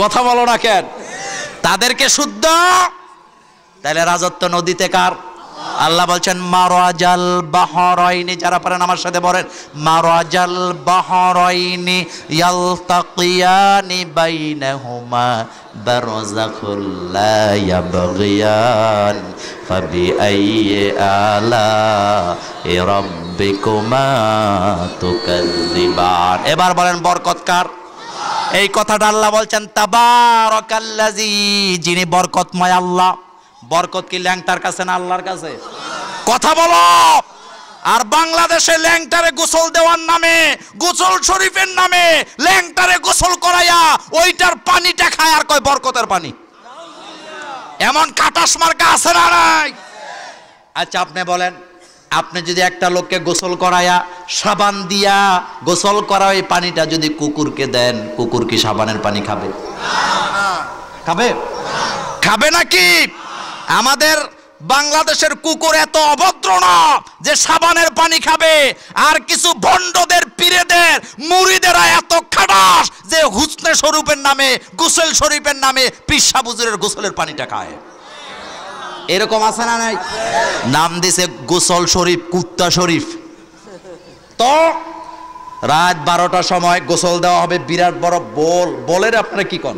কথা বলো না কেন তাদেরকে শুদ্ধ তাহলে রাজত্ব নদীতে কার আল্লাহ বলছেন মারাজাল বাহরাইনি যারা পারেন আমার সাথে বলেন মারাজাল বাহরাইনি ইয়ালতাকিয়ানি বাইনাহুমা বারযাখুল লা ইয়াবগিয়ান ফাবিআইয়ি আলা রাব্বিকুমা তুকাজ্জিবান এবার বলেন বরকত কার এই কথাটা আল্লাহ বলছেন তাবারাকাল্লাযী যিনি বরকতময় আল্লাহ বরকত কি ল্যাংটার কাছে না আল্লাহর কাছে কথা বলো আর বাংলাদেশে ল্যাংটারে গোসল দেওয়ার নামে গোসল শরীফের নামে ল্যাংটারে গোসল করাইয়া ওইটার পানিটা খায় আর কয় বরকতের পানি এমন কাটাস মার্কা আছে না নাই আচ্ছা আপনি বলেন আপনি যদি একটা লোককে গোসল করায়া সাবান দিয়া গোসল করা ওই পানিটা যদি কুকুরকে দেন কুকুর কি সাবানের পানি খাবে খাবে খাবে নাকি আমাদের বাংলাদেশের কুকুর এত অভদ্র না যে সাবানের পানি খাবে আর কিছু ভণ্ডদের পীরেদের মুড়িদেরা এত খাটাস যে হুসনে স্বরূপের নামে গোসল শরীফের নামে পিসা বুজুরের গোসলের পানিটা খায় এরকম আছে না নাই নাম দিছে গোসল শরীফ কুত্তা শরীফ তো রাত বারোটার সময় গোসল দেওয়া হবে বিরাট বড় বল বলের আপনারা কি কন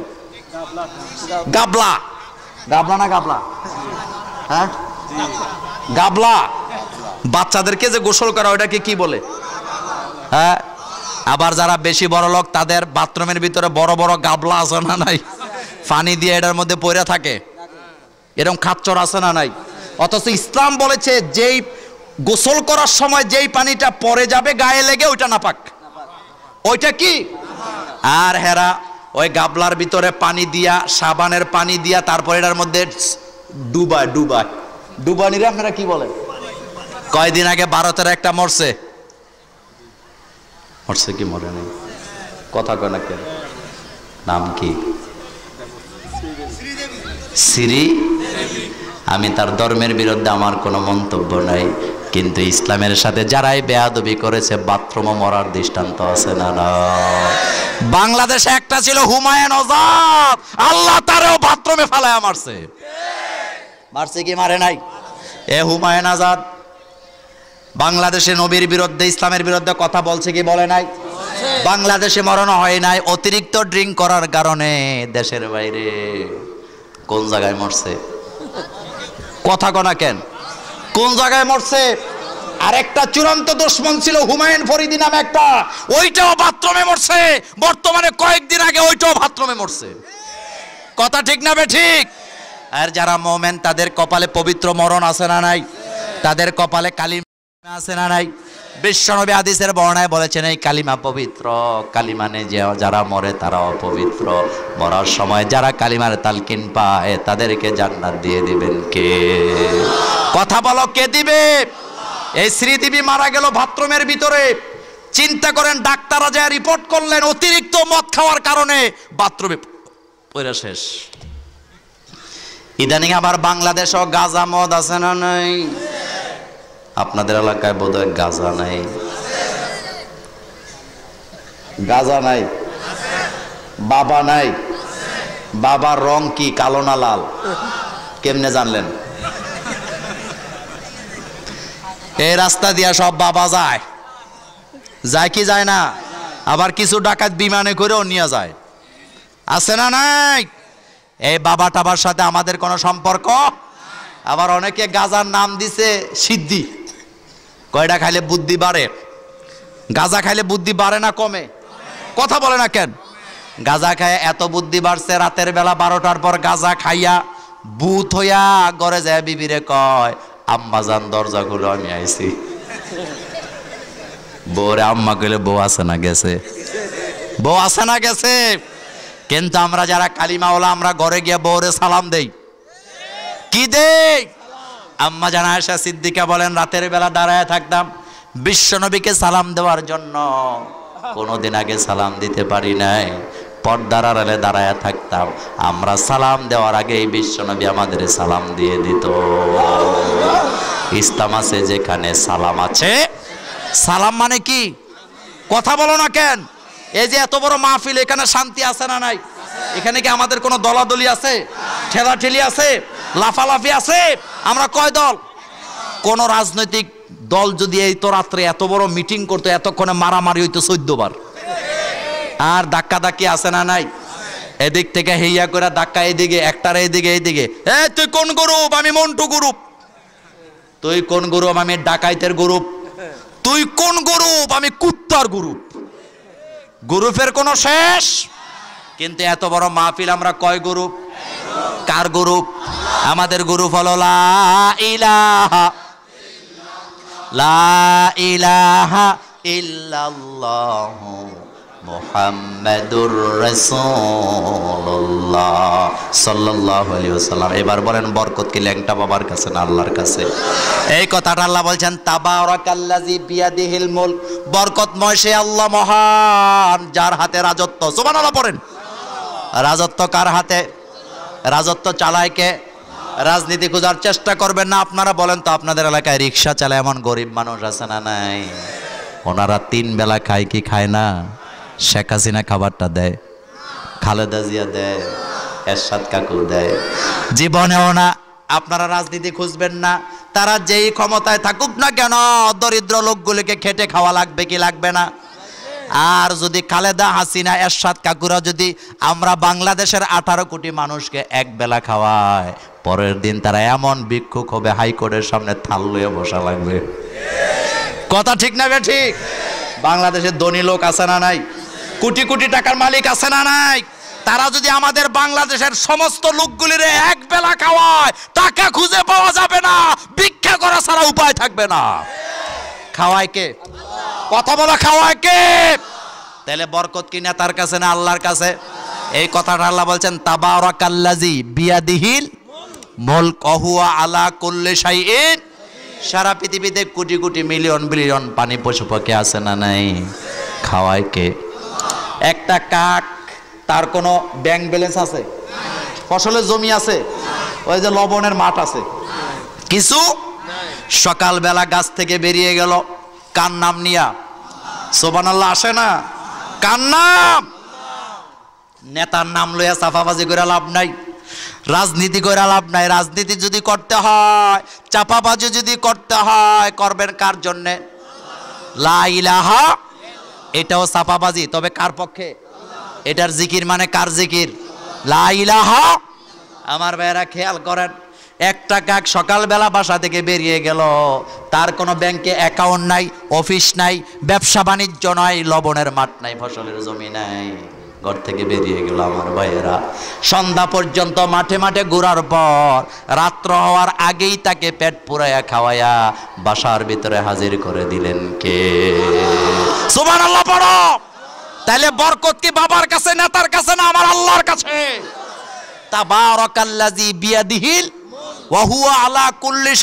গাবলা গাবলা না গাবলা হ্যাঁ গাবলা বাচ্চাদেরকে যে গোসল করা ওইটাকে কি বলে হ্যাঁ আবার যারা বেশি বড় লোক তাদের বাথরুমের ভিতরে বড় বড় গাবলা আছে না নাই পানি দিয়ে এটার মধ্যে পড়ে থাকে এরকম খাচ্চর আছে না নাই অথচ ইসলাম বলেছে যেই গোসল করার সময় যেই পানিটা পরে যাবে গায়ে লেগে ওইটা নাপাক ওইটা কি আর হেরা ওই গাবলার ভিতরে পানি দিয়া সাবানের পানি দিয়া তারপরে এটার মধ্যে ডুবায় ডুবায় রে আপনারা কি বলেন কয়দিন আগে ভারতের একটা মরছে মরছে কি মরে নেই কথা কয় না কেন নাম কি সিরি আমি তার ধর্মের বিরুদ্ধে আমার কোনো মন্তব্য নাই কিন্তু ইসলামের সাথে যারাই বেয়াদবি করেছে বাথরুম মরার দৃষ্টান্ত আছে না না বাংলাদেশে একটা ছিল হুমায়ুন আজাদ আল্লাহ তারও বাথরুমে ফালায় মারছে মারছে কি মারে নাই এ হুমায়ুন আজাদ বাংলাদেশে নবীর বিরুদ্ধে ইসলামের বিরুদ্ধে কথা বলছে কি বলে নাই বাংলাদেশে মরণ হয় নাই অতিরিক্ত ড্রিঙ্ক করার কারণে দেশের বাইরে কোন জায়গায় মরছে কথা কনা কেন কোন জায়গায় মরছে আর একটা চূড়ান্ত দুশ্মন ছিল হুমায়ুন ফরিদি নামে একটা ওইটাও বাথরুমে মরছে বর্তমানে কয়েকদিন আগে ওইটাও বাথরুমে মরছে কথা ঠিক না বে ঠিক আর যারা মোমেন তাদের কপালে পবিত্র মরণ আছে না নাই তাদের কপালে কালী আছে না নাই বিশ্বনবী আদিসের বর্ণায় বলেছেন এই কালিমা পবিত্র কালিমানে যে যারা মরে তারা অপবিত্র মরার সময় যারা কালিমার তালকিন পায় তাদেরকে জান্নাত দিয়ে দিবেন কে কথা বলো কে দিবে এই শ্রীদেবী মারা গেল বাথরুমের ভিতরে চিন্তা করেন ডাক্তাররা যা রিপোর্ট করলেন অতিরিক্ত মদ খাওয়ার কারণে বাথরুমে পড়ে শেষ ইদানিং আবার বাংলাদেশও গাজা মদ আছে না নয় আপনাদের এলাকায় বোধ হয় গাজা নাই গাজা নাই বাবা নাই বাবার রং কি কালো না লাল কেমনে জানলেন এই রাস্তা দিয়া সব বাবা যায় যায় কি যায় না আবার কিছু ডাকাত বিমানে করেও নিয়ে যায় আছে না নাই এই বাবা টাবার সাথে আমাদের কোনো সম্পর্ক আবার অনেকে গাজার নাম দিছে সিদ্ধি কয়টা খাইলে বুদ্ধি বাড়ে গাঁজা খাইলে বুদ্ধি বাড়ে না কমে কথা বলে না কেন গাঁজা খায় এত বুদ্ধি বাড়ছে রাতের বেলা বারোটার পর গাঁজা খাইয়া বুত হইয়া ঘরে যায় বিবিরে কয় আম্মাজান দরজা খুলে আমি আইছি বউরে আম্মা কইলে বউ আছে না গেছে বউ আছে না গেছে কিন্তু আমরা যারা কালিমাওলা আমরা ঘরে গিয়ে বউরে সালাম দেই কি দেই আম্মা জানা আসা সিদ্দিকা বলেন রাতের বেলা দাঁড়ায় থাকতাম বিশ্বনবীকে সালাম দেওয়ার জন্য কোনোদিন আগে সালাম দিতে পারি নাই পর্দার আড়ালে দাঁড়ায় থাকতাম আমরা সালাম দেওয়ার আগে এই বিশ্বনবী আমাদের সালাম দিয়ে দিত ইস্তাম আছে যেখানে সালাম আছে সালাম মানে কি কথা বলো না কেন এই যে এত বড় মাহফিল এখানে শান্তি আছে না নাই এখানে কি আমাদের কোনো দলাদলি আছে ঠেলা ঠেলি আছে লাফালাফি আছে আমরা কয় দল কোন রাজনৈতিক দল যদি এই তো রাত্রে এত বড় মিটিং করতো এতক্ষণে মারামারি হইতো চোদ্দবার আর ধাক্কা ধাক্কি আছে না নাই এদিক থেকে হেইয়া করে ধাক্কা এদিকে একটার এদিকে এদিকে এ তুই কোন গ্রুপ আমি মন্টু গ্রুপ তুই কোন গ্রুপ আমি ডাকাইতের গ্রুপ তুই কোন গ্রুপ আমি কুত্তার গ্রুপ গ্রুপের কোনো শেষ কিন্তু এত বড় মাহফিল আমরা কয় গ্রুপ কার গুরু আমাদের গ্রুপ হলো লা ইলাহা লা ইলাহা ইল্লাল্লাহ মুহাম্মাদুর রাসূলুল্লাহ সাল্লাল্লাহু আলাইহি এবার বলেন বরকত কি ল্যাংটা বাবার কাছে না আল্লাহর কাছে এই কথাটা আল্লাহ বলছেন তাবারাকাল্লাজি বিয়াদিহিল মুলক বরকতময় সে আল্লাহ মহান যার হাতে রাজত্ব সুবহানাল্লাহ পড়েন রাজত্ব কার হাতে রাজত্ব চালায় কে রাজনীতি খোঁজার চেষ্টা করবেন না আপনারা বলেন তো আপনাদের এলাকায় রিক্সা চালায় এমন গরিব মানুষ আছে না নাই ওনারা তিন বেলা খায় কি খায় না শেখ হাসিনা খাবারটা দেয় খালেদা জিয়া দেয় এরশাদ কাকু দেয় জীবনেও না আপনারা রাজনীতি খুঁজবেন না তারা যেই ক্ষমতায় থাকুক না কেন দরিদ্র লোকগুলিকে খেটে খাওয়া লাগবে কি লাগবে না আর যদি খালেদা হাসিনা এরশাদ কাকুরা যদি আমরা বাংলাদেশের আঠারো কোটি মানুষকে এক বেলা খাওয়ায় পরের দিন তারা এমন বিক্ষোভ হবে হাইকোর্টের সামনে থাল লুয়ে বসা লাগবে কথা ঠিক না ঠিক বাংলাদেশের ধনী লোক আছে না নাই কোটি কোটি টাকার মালিক আছে না নাই তারা যদি আমাদের বাংলাদেশের সমস্ত লোকগুলির এক বেলা খাওয়ায় টাকা খুঁজে পাওয়া যাবে না ভিক্ষা করা ছাড়া উপায় থাকবে না খাওয়ায় কে কথা বলা খাওয়া কে তাহলে বরকত কি তার কাছে না আল্লাহর কাছে এই কথাটা আল্লাহ বলছেন ওরা কাল্লাজি বিয়াদিহিল মল কহুয়া আলা করলে সাইন সারা পৃথিবীতে কোটি কোটি মিলিয়ন বিলিয়ন পানি পশু পাখি আছে না নাই খাওয়ায় কে একটা কাক তার কোনো ব্যাংক ব্যালেন্স আছে ফসলের জমি আছে ওই যে লবণের মাঠ আছে কিছু সকালবেলা গাছ থেকে বেরিয়ে গেল কার নাম নিয়া সোবান আল্লাহ আসে না কার নাম নেতার নাম লইয়া চাপাবাজি করে লাভ নাই রাজনীতি করে লাভ নাই রাজনীতি যদি করতে হয় চাপাবাজি যদি করতে হয় করবেন কার জন্যে লাইলাহা এটাও চাপাবাজি তবে কার পক্ষে এটার জিকির মানে কার জিকির লাইলাহা আমার ভাইয়েরা খেয়াল করেন একটা কাক সকালবেলা বাসা থেকে বেরিয়ে গেল তার কোনো ব্যাংকে অ্যাকাউন্ট নাই অফিস নাই ব্যবসা বাণিজ্য নাই লবণের মাঠ নাই ফসলের জমি নাই ঘর থেকে বেরিয়ে গেল আমার ভাইয়েরা সন্ধ্যা পর্যন্ত মাঠে মাঠে ঘোরার পর রাত্র হওয়ার আগেই তাকে পেট পুরাইয়া খাওয়াইয়া বাসার ভিতরে হাজির করে দিলেন কে সুমান আল্লাহ পড়ো তাহলে বরকত কি বাবার কাছে নেতার কাছে না আমার আল্লাহর কাছে তাবারাকাল্লাজি বিয়াদিহিল আলা কুল্লি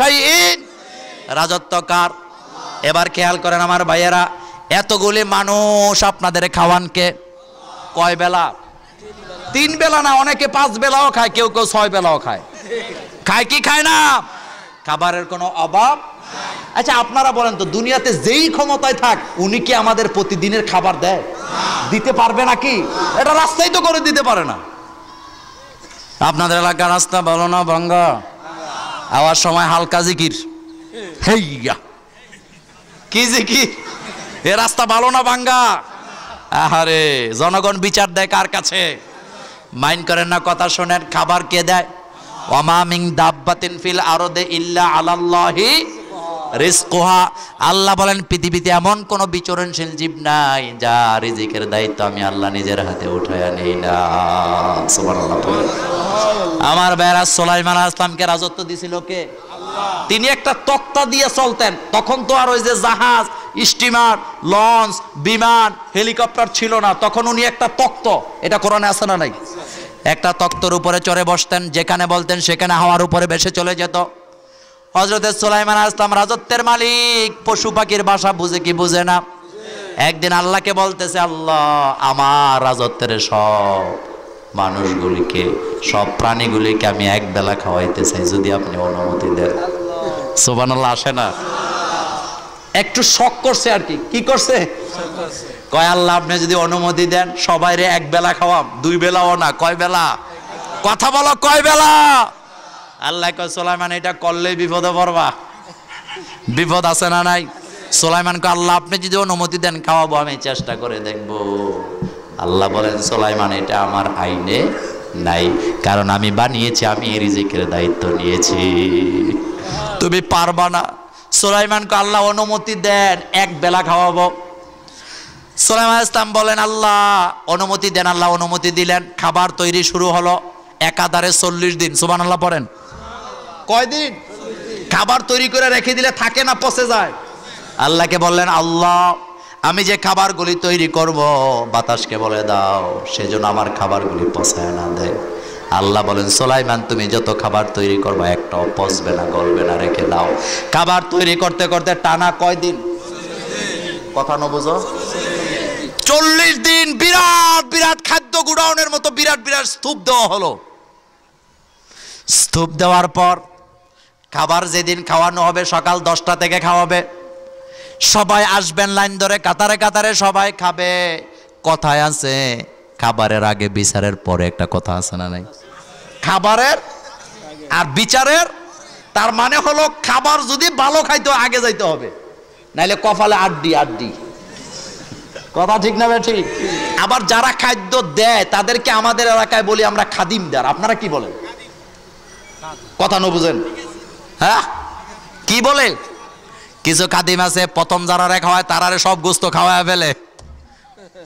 এবার খেয়াল করেন আমার ভাইয়েরা এতগুলি মানুষ আপনাদের খাওয়ানকে কয় বেলা তিন বেলা না অনেকে পাঁচ বেলাও খায় কেউ কেউ ছয় বেলাও খায় খায় কি খায় না খাবারের কোনো অভাব আচ্ছা আপনারা বলেন তো দুনিয়াতে যেই ক্ষমতায় থাক উনি কি আমাদের প্রতিদিনের খাবার দেয় দিতে পারবে নাকি এটা রাস্তায় তো করে দিতে পারে না আপনাদের এলাকার রাস্তা বলো না ভঙ্গা আওয়ার সময় হালকা জিকির হেইয়া কি জিকির এ রাস্তা ভালো না ভাঙ্গা আহারে জনগণ বিচার দেয় কার কাছে মাইন্ড করেন না কথা শোনেন খাবার কে দেয় অমামিং দাব্বাতিন ফিল আরদে ইল্লা আলাল্লাহি রিস্কোহা আল্লাহ বলেন পৃথিবীতে এমন কোনো বিচরণশীল জীব নাই যা রিজিকের দায়িত্ব আমি আল্লাহ নিজের হাতে উঠায় নেই না আমার বেড়া সোলাইমান আসলামকে রাজত্ব দিছিল কে তিনি একটা তক্তা দিয়ে চলতেন তখন তো আর ওই যে জাহাজ স্টিমার লঞ্চ বিমান হেলিকপ্টার ছিল না তখন উনি একটা তক্ত এটা কোরআনে আছে না নাই একটা তক্তর উপরে চড়ে বসতেন যেখানে বলতেন সেখানে হাওয়ার উপরে বেসে চলে যেত হজরতের সোলাইমান আসলাম রাজত্বের মালিক পশু পাখির বাসা বুঝে কি বুঝে না একদিন আল্লাহকে বলতেছে আল্লাহ আমার রাজত্বের সব মানুষগুলিকে সব প্রাণীগুলিকে আমি এক বেলা খাওয়াইতে চাই যদি আপনি অনুমতি দেন সোবানাল্লাহ আসে না একটু শখ করছে আর কি কি করছে কয় আল্লাহ আপনি যদি অনুমতি দেন সবাই এক বেলা খাওয়াম দুই বেলাও না কয় বেলা কথা বলো কয় বেলা আল্লাহ কয় সোলাইমান এটা করলেই বিপদে পড়বা বিপদ আছে না নাই সোলাইমানকে আল্লাহ আপনি যদি অনুমতি দেন খাওয়াবো আমি চেষ্টা করে দেখব আল্লাহ বলেন সোলাইমান এটা আমার আইনে নাই কারণ আমি বানিয়েছি আমি রিজিকের দায়িত্ব নিয়েছি তুমি পারবা না সোলাইমানকে আল্লাহ অনুমতি দেন এক বেলা খাওয়াবো সোলাইমান ইসলাম বলেন আল্লাহ অনুমতি দেন আল্লাহ অনুমতি দিলেন খাবার তৈরি শুরু হলো একাধারে চল্লিশ দিন সুবান আল্লাহ পড়েন কয়দিন খাবার তৈরি করে রেখে দিলে থাকে না পচে যায় আল্লাহকে বললেন আল্লাহ আমি যে খাবারগুলি তৈরি করব বাতাসকে বলে দাও সেজন্য আমার খাবারগুলি পচায় না দেয় আল্লাহ বলেন সোলাইমান তুমি যত খাবার তৈরি করবে একটাও পচবে না গলবে না রেখে দাও খাবার তৈরি করতে করতে টানা কয়দিন কথা না বুঝো চল্লিশ দিন বিরাট বিরাট খাদ্য গুডাউনের মতো বিরাট বিরাট স্তূপ দেওয়া হলো স্তূপ দেওয়ার পর খাবার যেদিন খাওয়ানো হবে সকাল দশটা থেকে খাওয়াবে সবাই আসবেন লাইন ধরে কাতারে কাতারে সবাই খাবে কথায় আছে খাবারের আগে বিচারের পরে একটা কথা আছে না নাই খাবারের আর বিচারের তার মানে হলো খাবার যদি ভালো খাইতে আগে যাইতে হবে নাইলে কপালে আড্ডি আড্ডি কথা ঠিক না ঠিক আবার যারা খাদ্য দেয় তাদেরকে আমাদের এলাকায় বলি আমরা খাদিমদার আপনারা কি বলেন কথা না বুঝেন হ্যাঁ কি বলে কিছু কাদিম আছে প্রথম যারা রে খাওয়ায় তারারে সব গুস্ত খাওয়া ফেলে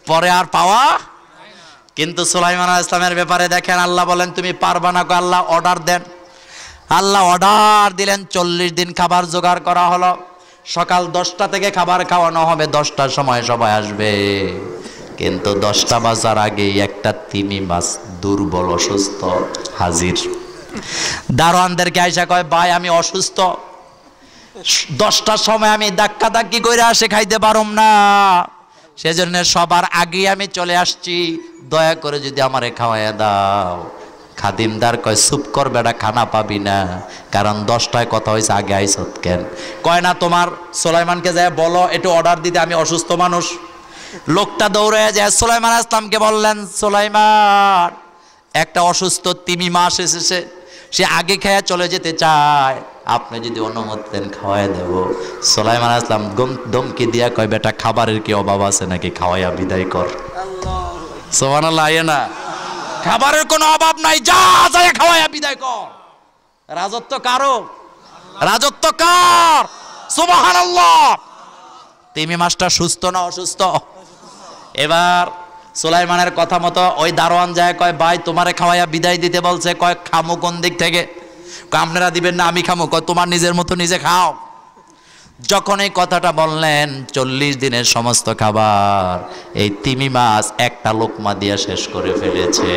পরে আর পাওয়া কিন্তু সুলাইমান ইসলামের ব্যাপারে দেখেন আল্লাহ বলেন তুমি পারবা না আল্লাহ অর্ডার দেন আল্লাহ অর্ডার দিলেন চল্লিশ দিন খাবার জোগাড় করা হলো সকাল দশটা থেকে খাবার খাওয়ানো হবে দশটার সময় সবাই আসবে কিন্তু দশটা বাজার আগে একটা তিমি মাছ দুর্বল অসুস্থ হাজির দারোয়ানদেরকে আইসা কয় ভাই আমি অসুস্থ দশটার সময় আমি ধাক্কা ধাক্কি করে আসে খাইতে পারম না সেজন্য সবার আগে আমি চলে আসছি দয়া করে যদি আমারে খাওয়াইয়া দাও খাদিমদার কয় সুপ করবে বেটা খানা পাবি না কারণ দশটায় কথা হয়েছে আগে আইসত কেন কয় না তোমার সোলাইমানকে যায় বলো একটু অর্ডার দিতে আমি অসুস্থ মানুষ লোকটা দৌড়ে যায় সোলাইমান আসলামকে বললেন সোলাইমান একটা অসুস্থ তিমি মাস এসেছে সে আগে খেয়ে চলে যেতে চায় আপনি যদি অনুমতি দেন খাওয়াই দেব সোলাইমান আসলাম দমকি দিয়া কয় বেটা খাবারের কি অভাব আছে নাকি খাওয়াইয়া বিদায় কর সোমান না খাবারের কোনো অভাব নাই যা যায় খাওয়াইয়া বিদায় কর রাজত্ব কারো রাজত্ব কার সুবহানাল্লাহ তিমি মাস্টার সুস্থ না অসুস্থ এবার সুলাইমানের কথা মতো ওই দারোয়ান যায় কয় ভাই তোমারে খাওয়াইয়া বিদায় দিতে বলছে কয় খামো কোন দিক থেকে আপনারা দিবেন না আমি খামো কয় তোমার নিজের মতো নিজে খাও যখন এই কথাটা বললেন চল্লিশ দিনের সমস্ত খাবার এই তিমি মাছ একটা লোকমা দিয়া শেষ করে ফেলেছে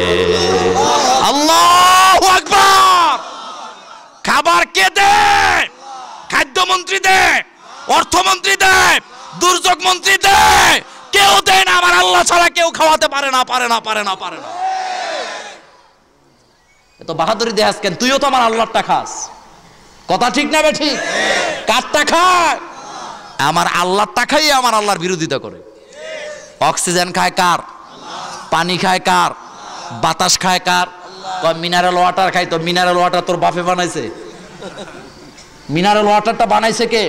আল্লাহ খাবার কে দেয় খাদ্যমন্ত্রী দে অর্থমন্ত্রী দে দুর্যোগ মন্ত্রী দেয় কেউ দেয় না আমার আল্লাহ ছাড়া কেউ খাওয়াতে পারে না পারে না পারে না পারে না তো বাহাদুরি দেহাস কেন তুইও তো আমার আল্লাহটা খাস কথা ঠিক না ঠিক কারটা খায় আমার আল্লাহটা খাই আমার আল্লাহর বিরোধিতা করে অক্সিজেন খায় কার পানি খায় কার বাতাস খায় কার মিনারেল ওয়াটার খাই তো মিনারেল ওয়াটার তোর বাপে বানাইছে মিনারেল ওয়াটারটা বানাইছে কে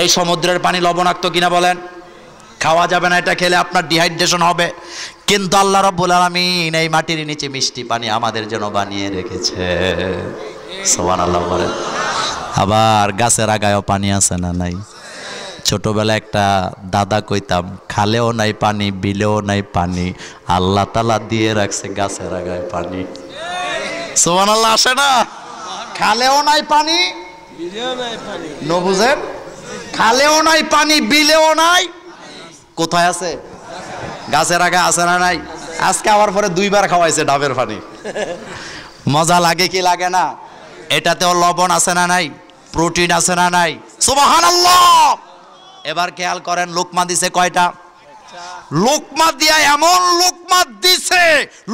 এই সমুদ্রের পানি লবণাক্ত কিনা বলেন খাওয়া যাবে না এটা খেলে আপনার ডিহাইড্রেশন হবে কিন্তু আল্লাহ রব্বুল আলমিন এই মাটির নিচে মিষ্টি পানি আমাদের জন্য বানিয়ে রেখেছে সবান আল্লাহ বলেন আবার গাছের আগায়ও পানি আছে না নাই ছোটবেলা একটা দাদা কইতাম খালেও নাই পানি বিলেও নাই পানি আল্লাহ তালা দিয়ে রাখছে গাছের আগায় পানি সোহান আল্লাহ আসে না খালেও নাই পানি নবুজেন খালেও নাই পানি বিলেও নাই কোথায় আছে গাছের আগে আছে না নাই আজকে আবার পরে দুইবার খাওয়াইছে ডাবের পানি মজা লাগে কি লাগে না এটাতেও লবণ আছে না নাই প্রোটিন আছে না নাই সুবাহান এবার খেয়াল করেন লোকমা দিছে কয়টা লোকমা দিয়া এমন লোকমা দিছে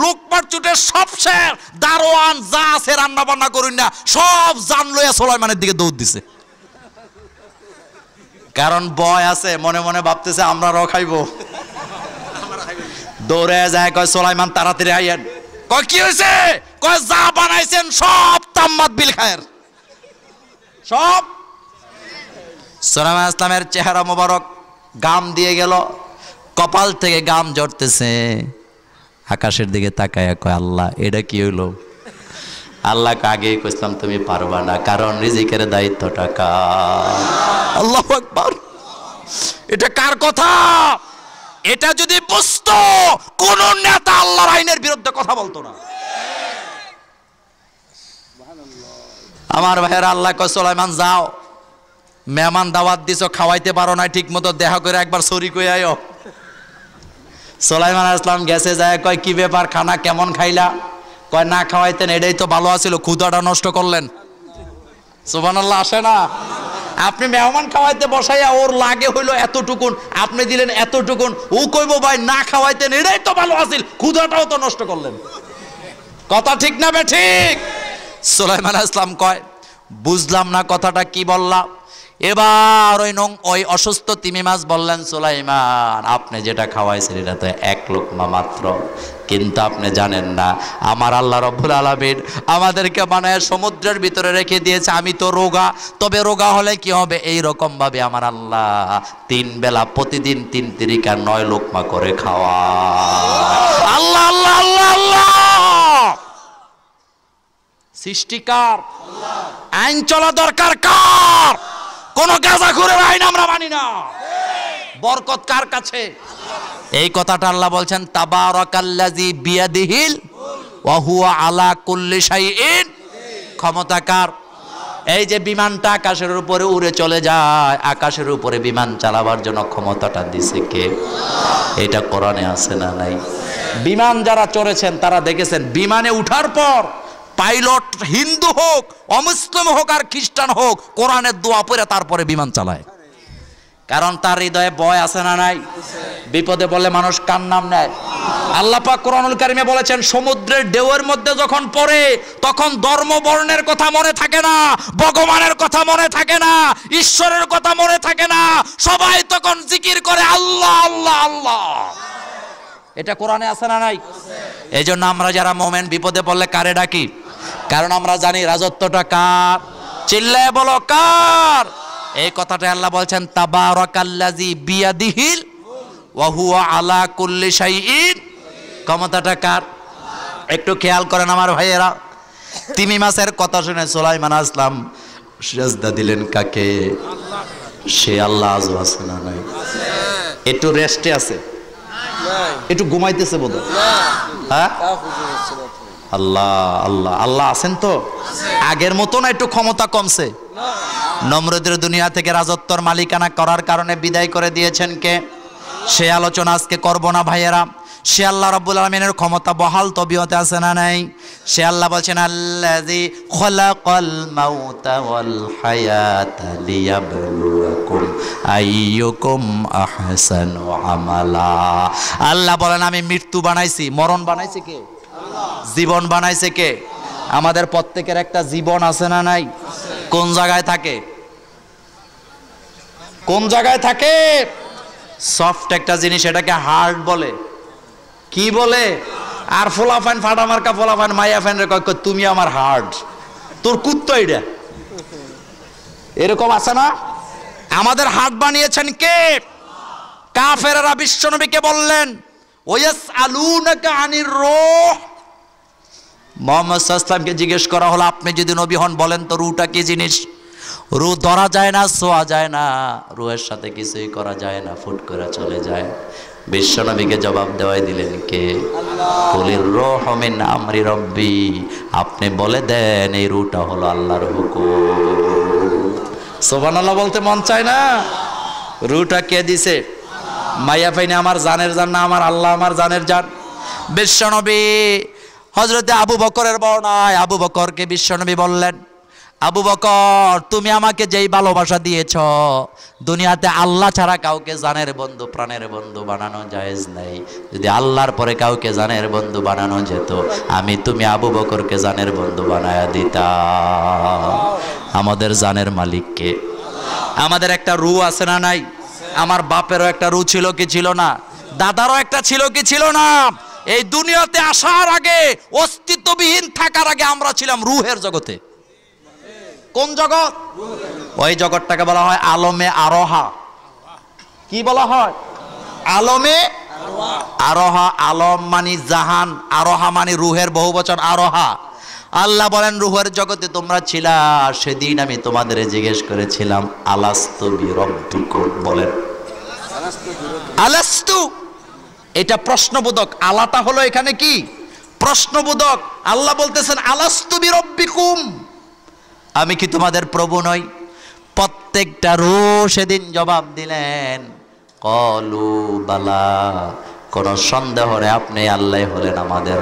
লোকমার চুটে সব শের দারোয়ান যা আছে রান্না বান্না করুন না সব জান লইয়া সোলাইমানের দিকে দৌড় দিছে কারণ বয় আছে মনে মনে ভাবতেছে আমরা র খাইব দৌড়ে যায় কয় সোলাইমান তাড়াতাড়ি আইয়েন কয় কি হয়েছে কয় যা বানাইছেন সব তাম্মাত বিল খায়ের সব সোলাইমান ইসলামের চেহারা মোবারক গাম দিয়ে গেল কপাল থেকে গাম জড়তেছে আকাশের দিকে তাকায় কয় আল্লাহ এটা কি হইলো আল্লাহকে আগে কইসলাম তুমি পারবা না কারণ রিজিকের দায়িত্বটা টাকা আল্লাহ আকবার এটা কার কথা এটা যদি বুঝতো কোন নেতা আল্লাহর আইনের বিরুদ্ধে কথা বলতো না আমার ভাইয়ের আল্লাহ কসলাইমান যাও মেহমান দাওয়াত দিছ খাওয়াইতে পারো না ঠিক মতো দেহা করে একবার সরি কই আয়ো সোলাইমান ইসলাম গেছে যায় কয় কি ব্যাপার খানা কেমন খাইলা কয় না খাওয়াইতেন এটাই তো ভালো আছিল ক্ষুদাটা নষ্ট করলেন সুবানাল্লাহ আসে না আপনি মেহমান খাওয়াইতে বসাইয়া ওর লাগে হইলো এতটুকুন আপনি দিলেন এতটুকুন ও কইব ভাই না খাওয়াইতেন এটাই তো ভালো আছিল ক্ষুদাটাও তো নষ্ট করলেন কথা ঠিক না বে ঠিক সোলাইমান ইসলাম কয় বুঝলাম না কথাটা কি বললাম এবার ওই নং ওই অসুস্থ তিমি মাছ বললেন সুলাইমান আপনি যেটা খাওয়াইছেন এটা তো এক লোকমা মাত্র কিন্তু আপনি জানেন না আমার আল্লাহ রব্বুল আলমিন আমাদেরকে মানে সমুদ্রের ভিতরে রেখে দিয়েছে আমি তো রোগা তবে রোগা হলে কি হবে এই রকমভাবে আমার আল্লাহ তিন বেলা প্রতিদিন তিন তিরিকা নয় লোকমা করে খাওয়া আল্লাহ আল্লাহ আল্লাহ আল্লাহ সৃষ্টিকার আইন চলা দরকার কার কোন গাজা করে আইন আমরা মানি না বরকত কার কাছে এই কথাটা আল্লাহ বলছেন তাবারাকাল্লাজি বিয়াদিহিল ওয়া হুয়া আলা কুল্লি শাইইন ক্ষমতা এই যে বিমানটা আকাশের উপরে উড়ে চলে যায় আকাশের উপরে বিমান চালাবার জন্য ক্ষমতাটা দিছে কে এটা কোরআনে আছে না নাই বিমান যারা চড়েছেন তারা দেখেছেন বিমানে উঠার পর পাইলট হিন্দু হোক অমুসলিম হোক আর খ্রিস্টান হোক কোরআনের দোয়া পরে তারপরে বিমান চালায় কারণ তার হৃদয়ে বয় আছে না নাই বিপদে বলে মানুষ কার নাম নেয় আল্লাপা কোরআনুল কারিমে বলেছেন সমুদ্রের ঢেউয়ের মধ্যে যখন পড়ে তখন ধর্ম বর্ণের কথা মনে থাকে না ভগবানের কথা মনে থাকে না ঈশ্বরের কথা মনে থাকে না সবাই তখন জিকির করে আল্লাহ আল্লাহ আল্লাহ এটা কোরআনে আছে না নাই এই জন্য আমরা যারা মোমেন বিপদে পড়লে কারে ডাকি কারণ আমরা জানি রাজত্বটা কার চিল্লায় বলো কার এই কথাটা আল্লাহ বলছেন তাবারাকাল্লাজি আলা কুল্লি শাইইন ক্ষমতাটা কার একটু খেয়াল করেন আমার ভাইয়েরা তিমি মাসের কথা শুনে সোলাইমান আসলাম সেজদা দিলেন কাকে সে আল্লাহ আজও আছে না নাই একটু রেস্টে আছে একটু ঘুমাইতেছে বোধ হ্যাঁ আল্লাহ আল্লাহ আল্লাহ আছেন তো আগের মতো না একটু ক্ষমতা কমছে নম্রদের দুনিয়া থেকে রাজত্বর মালিকানা করার কারণে বিদায় করে দিয়েছেন কে সে আলোচনা আজকে করব না ভাইয়েরা সে আল্লাহ রব্বুল আলমিনের ক্ষমতা বহাল তবিয়তে আছে না নাই সে আল্লাহ বলছেন আল্লাজি খলাকল মাউতা ওয়াল হায়াতা লিয়াবলুয়াকুম আইয়ুকুম আহসানু আমালা আল্লাহ বলেন আমি মৃত্যু বানাইছি মরণ বানাইছি কে জীবন বানাইছে কে আমাদের প্রত্যেকের একটা জীবন আছে না নাই কোন জায়গায় থাকে কোন জায়গায় থাকে সফট একটা জিনিস এটাকে হার্ড বলে কি বলে আর ফোলা ফ্যান ফাটামার্কা ফোলাফান মাইয়া ফাইন রে কয় তুমি আমার হার্ড তোর কুত্ত এটা এরকম আছে না আমাদের হাট বানিয়েছেন কে কাফেরা বিশ্বনবীকে বললেন ওয়াস আলুনাকা আনির রোহ মোহাম্মদ সাহসলামকে জিজ্ঞেস করা হলো আপনি যদি নবী হন বলেন তো রুটা কি জিনিস রু ধরা যায় না শোয়া যায় না রুয়ের সাথে কিছুই করা যায় না ফুট করে চলে যায় বিশ্বনবীকে জবাব দেওয়াই দিলেন কে কলির রহমিন আমরি রব্বি আপনি বলে দেন এই রুটা হলো আল্লাহর হুকুম সোবান আল্লাহ বলতে মন চায় না রুটা কে দিছে মাইয়া পাইনি আমার জানের জান না আমার আল্লাহ আমার জানের জান বিশ্বনবী হজরতে আবু বকরের বর্ণায় আবু বকরকে বিশ্বনবী বললেন আবু বকর তুমি আমাকে যেই ভালোবাসা দিয়েছ দুনিয়াতে আল্লাহ ছাড়া কাউকে জানের বন্ধু প্রাণের বন্ধু বানানো জায়েজ নেই যদি আল্লাহর পরে কাউকে জানের বন্ধু বানানো যেত আমি তুমি আবু বকরকে জানের বন্ধু বানায়া দিতাম আমাদের জানের মালিককে আমাদের একটা রু আছে না নাই আমার বাপেরও একটা রু ছিল কি ছিল না দাদারও একটা ছিল কি ছিল না এই দুনিয়াতে আসার আগে অস্তিত্ববিহীন থাকার আগে আমরা ছিলাম রুহের জগতে কোন জগৎ ওই জগৎটাকে বলা হয় আলমে আরোহা কি বলা হয় আলমে আরোহা আলম মানে জাহান আরোহা মানে রুহের বহু বচন আরোহা আল্লাহ বলেন রুহের জগতে তোমরা ছিলা সেদিন আমি তোমাদের জিজ্ঞেস করেছিলাম আলাস্তু বিরব্দুকুম বলেন আলাস্তু এটা প্রশ্নবোধক আলাটা হলো এখানে কি প্রশ্নবোধক আল্লাহ বলতেছেন আলাস্তুবি বিরব্বিকুম আমি কি তোমাদের প্রভু নই প্রত্যেকটা রো সেদিন জবাব দিলেন কলু বালা কোন সন্দেহ রে আপনি আল্লাহ হলেন আমাদের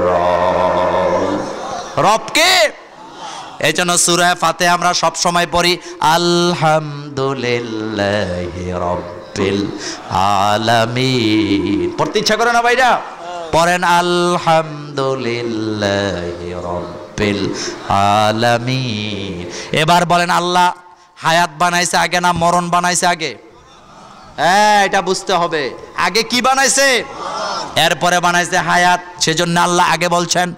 রবকে এই জন্য সুরায় ফাতে আমরা সবসময় পড়ি আলহামদুলিল্লাহ রব রব্বিল আলামিন পড়তে ইচ্ছা করে না ভাইরা পড়েন আলহামদুলিল্লাহ রব্বিল আলামিন এবার বলেন আল্লাহ হায়াত বানাইছে আগে না মরণ বানাইছে আগে হ্যাঁ এটা বুঝতে হবে আগে কি বানাইছে এরপরে বানাইছে হায়াত সেজন্য আল্লাহ আগে বলছেন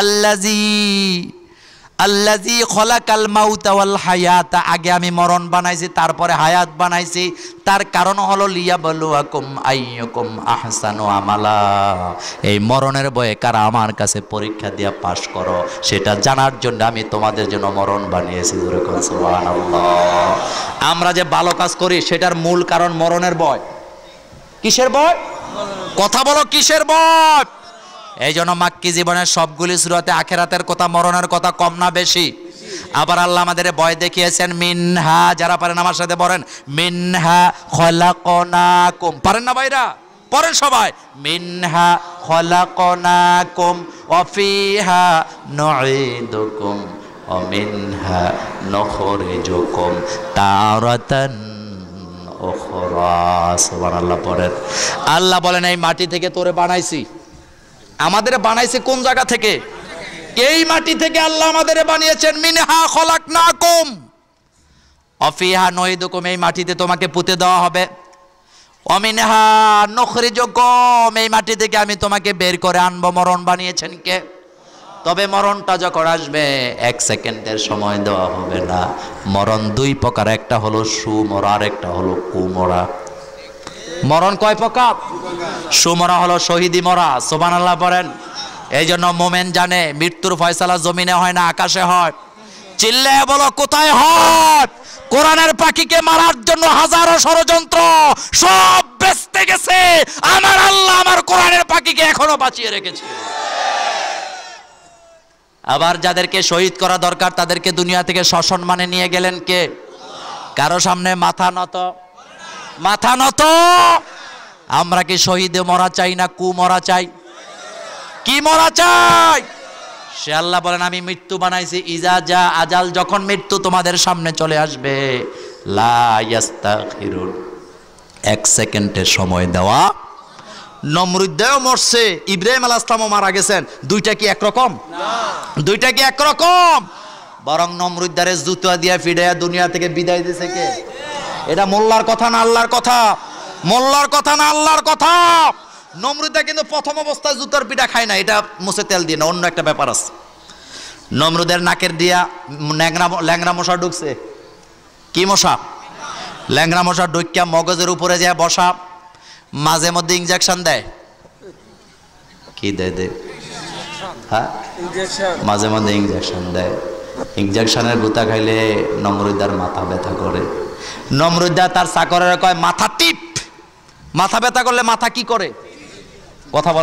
আল্লাহ আল্লাজি খলাকাল মাউতাওয়াল হায়াত আগে আমি মরণ বানাইছি তারপরে হায়াত বানাইছি তার কারণ হলো লিয়া আকুম আইয়কুম আহসানু আমালা এই মরণের বয়ে কারা আমার কাছে পরীক্ষা দিয়া পাশ করো সেটা জানার জন্য আমি তোমাদের জন্য মরণ বানিয়েছি আমরা যে ভালো কাজ করি সেটার মূল কারণ মরণের বয় কিসের বয় কথা বলো কিসের বয় এই জন্য মাক্কি জীবনের সবগুলি সুরাতে আখেরাতের কথা মরণের কথা কম না বেশি আবার আল্লাহ আমাদের বয় দেখিয়েছেন মিনহা যারা পারেন আমার সাথে বলেন মিনহা খলাকনাকুম পারেন না ভাইরা পরেন সবাই মিনহা খলাকনাকুম অফিহা নয় অমিনহা যোকম তারতন ওখরা সুবহানাল্লাহ পড়েন আল্লাহ বলেন এই মাটি থেকে তোরে বানাইছি আমাদের বানাইছে কোন জায়গা থেকে এই মাটি থেকে আল্লাহ আমাদের বানিয়েছেন মিনহা খলাক না কম অফিহা কম এই মাটিতে তোমাকে পুঁতে দেওয়া হবে অমিনহা নখরি যোগম এই মাটি থেকে আমি তোমাকে বের করে আনবো মরণ বানিয়েছেন কে তবে মরণটা যখন আসবে এক সেকেন্ডের সময় দেওয়া হবে না মরণ দুই প্রকার একটা হলো সুমরা আর একটা হলো কুমরা মরণ কয় প্রকার সুমরা হলো শহীদি মরা সোমান আল্লাহ বলেন এই জন্য মোমেন জানে মৃত্যুর ফয়সালা জমিনে হয় না আকাশে হয় চিল্লে বলো কোথায় হয় কোরআনের পাখিকে মারার জন্য হাজারো ষড়যন্ত্র সব বেচতে গেছে আমার আল্লাহ আমার কোরআনের পাখিকে এখনো বাঁচিয়ে রেখেছে আবার যাদেরকে শহীদ করা দরকার তাদেরকে দুনিয়া থেকে মানে নিয়ে গেলেন কে কারো সামনে মাথা নত মাথা নত আমরা কি শহীদে মরা চাই না কু মরা চাই কি মরা চাই সে আল্লাহ বলেন আমি মৃত্যু বানাইছি ইজা যা আজাল যখন মৃত্যু তোমাদের সামনে চলে আসবে এক সেকেন্ডে সময় দেওয়া নমরুদ্দেও মরছে ইব্রাহিম আল ইসলামও মারা গেছেন দুইটা কি একরকম দুইটা কি একরকম বরং নমরুদ্দারে জুতো দিয়া ফিডাইয়া দুনিয়া থেকে বিদায় দিছে কে এটা মোল্লার কথা না আল্লাহর কথা মোল্লার কথা না আল্লাহর কথা নমরুদা কিন্তু প্রথম অবস্থায় জুতার পিঠা খায় না এটা মুছে তেল দিয়ে না অন্য একটা ব্যাপার আছে নমরুদের নাকের দিয়া ল্যাংরা ল্যাংরা মশা ঢুকছে কি মশা ল্যাংরা মশা ঢুকিয়া মগজের উপরে যায় বসা মাঝে মধ্যে ইঞ্জেকশন দেয় কি দেয় দেয় হ্যাঁ মাঝে মাঝে ইঞ্জেকশন দেয় ইঞ্জেকশনের গুতা খাইলে নমরুদার মাথা ব্যথা করে নমরুদ্দা তার চাকরের কয় মাথা টিপ মাথা ব্যথা করলে মাথা কি করে কথা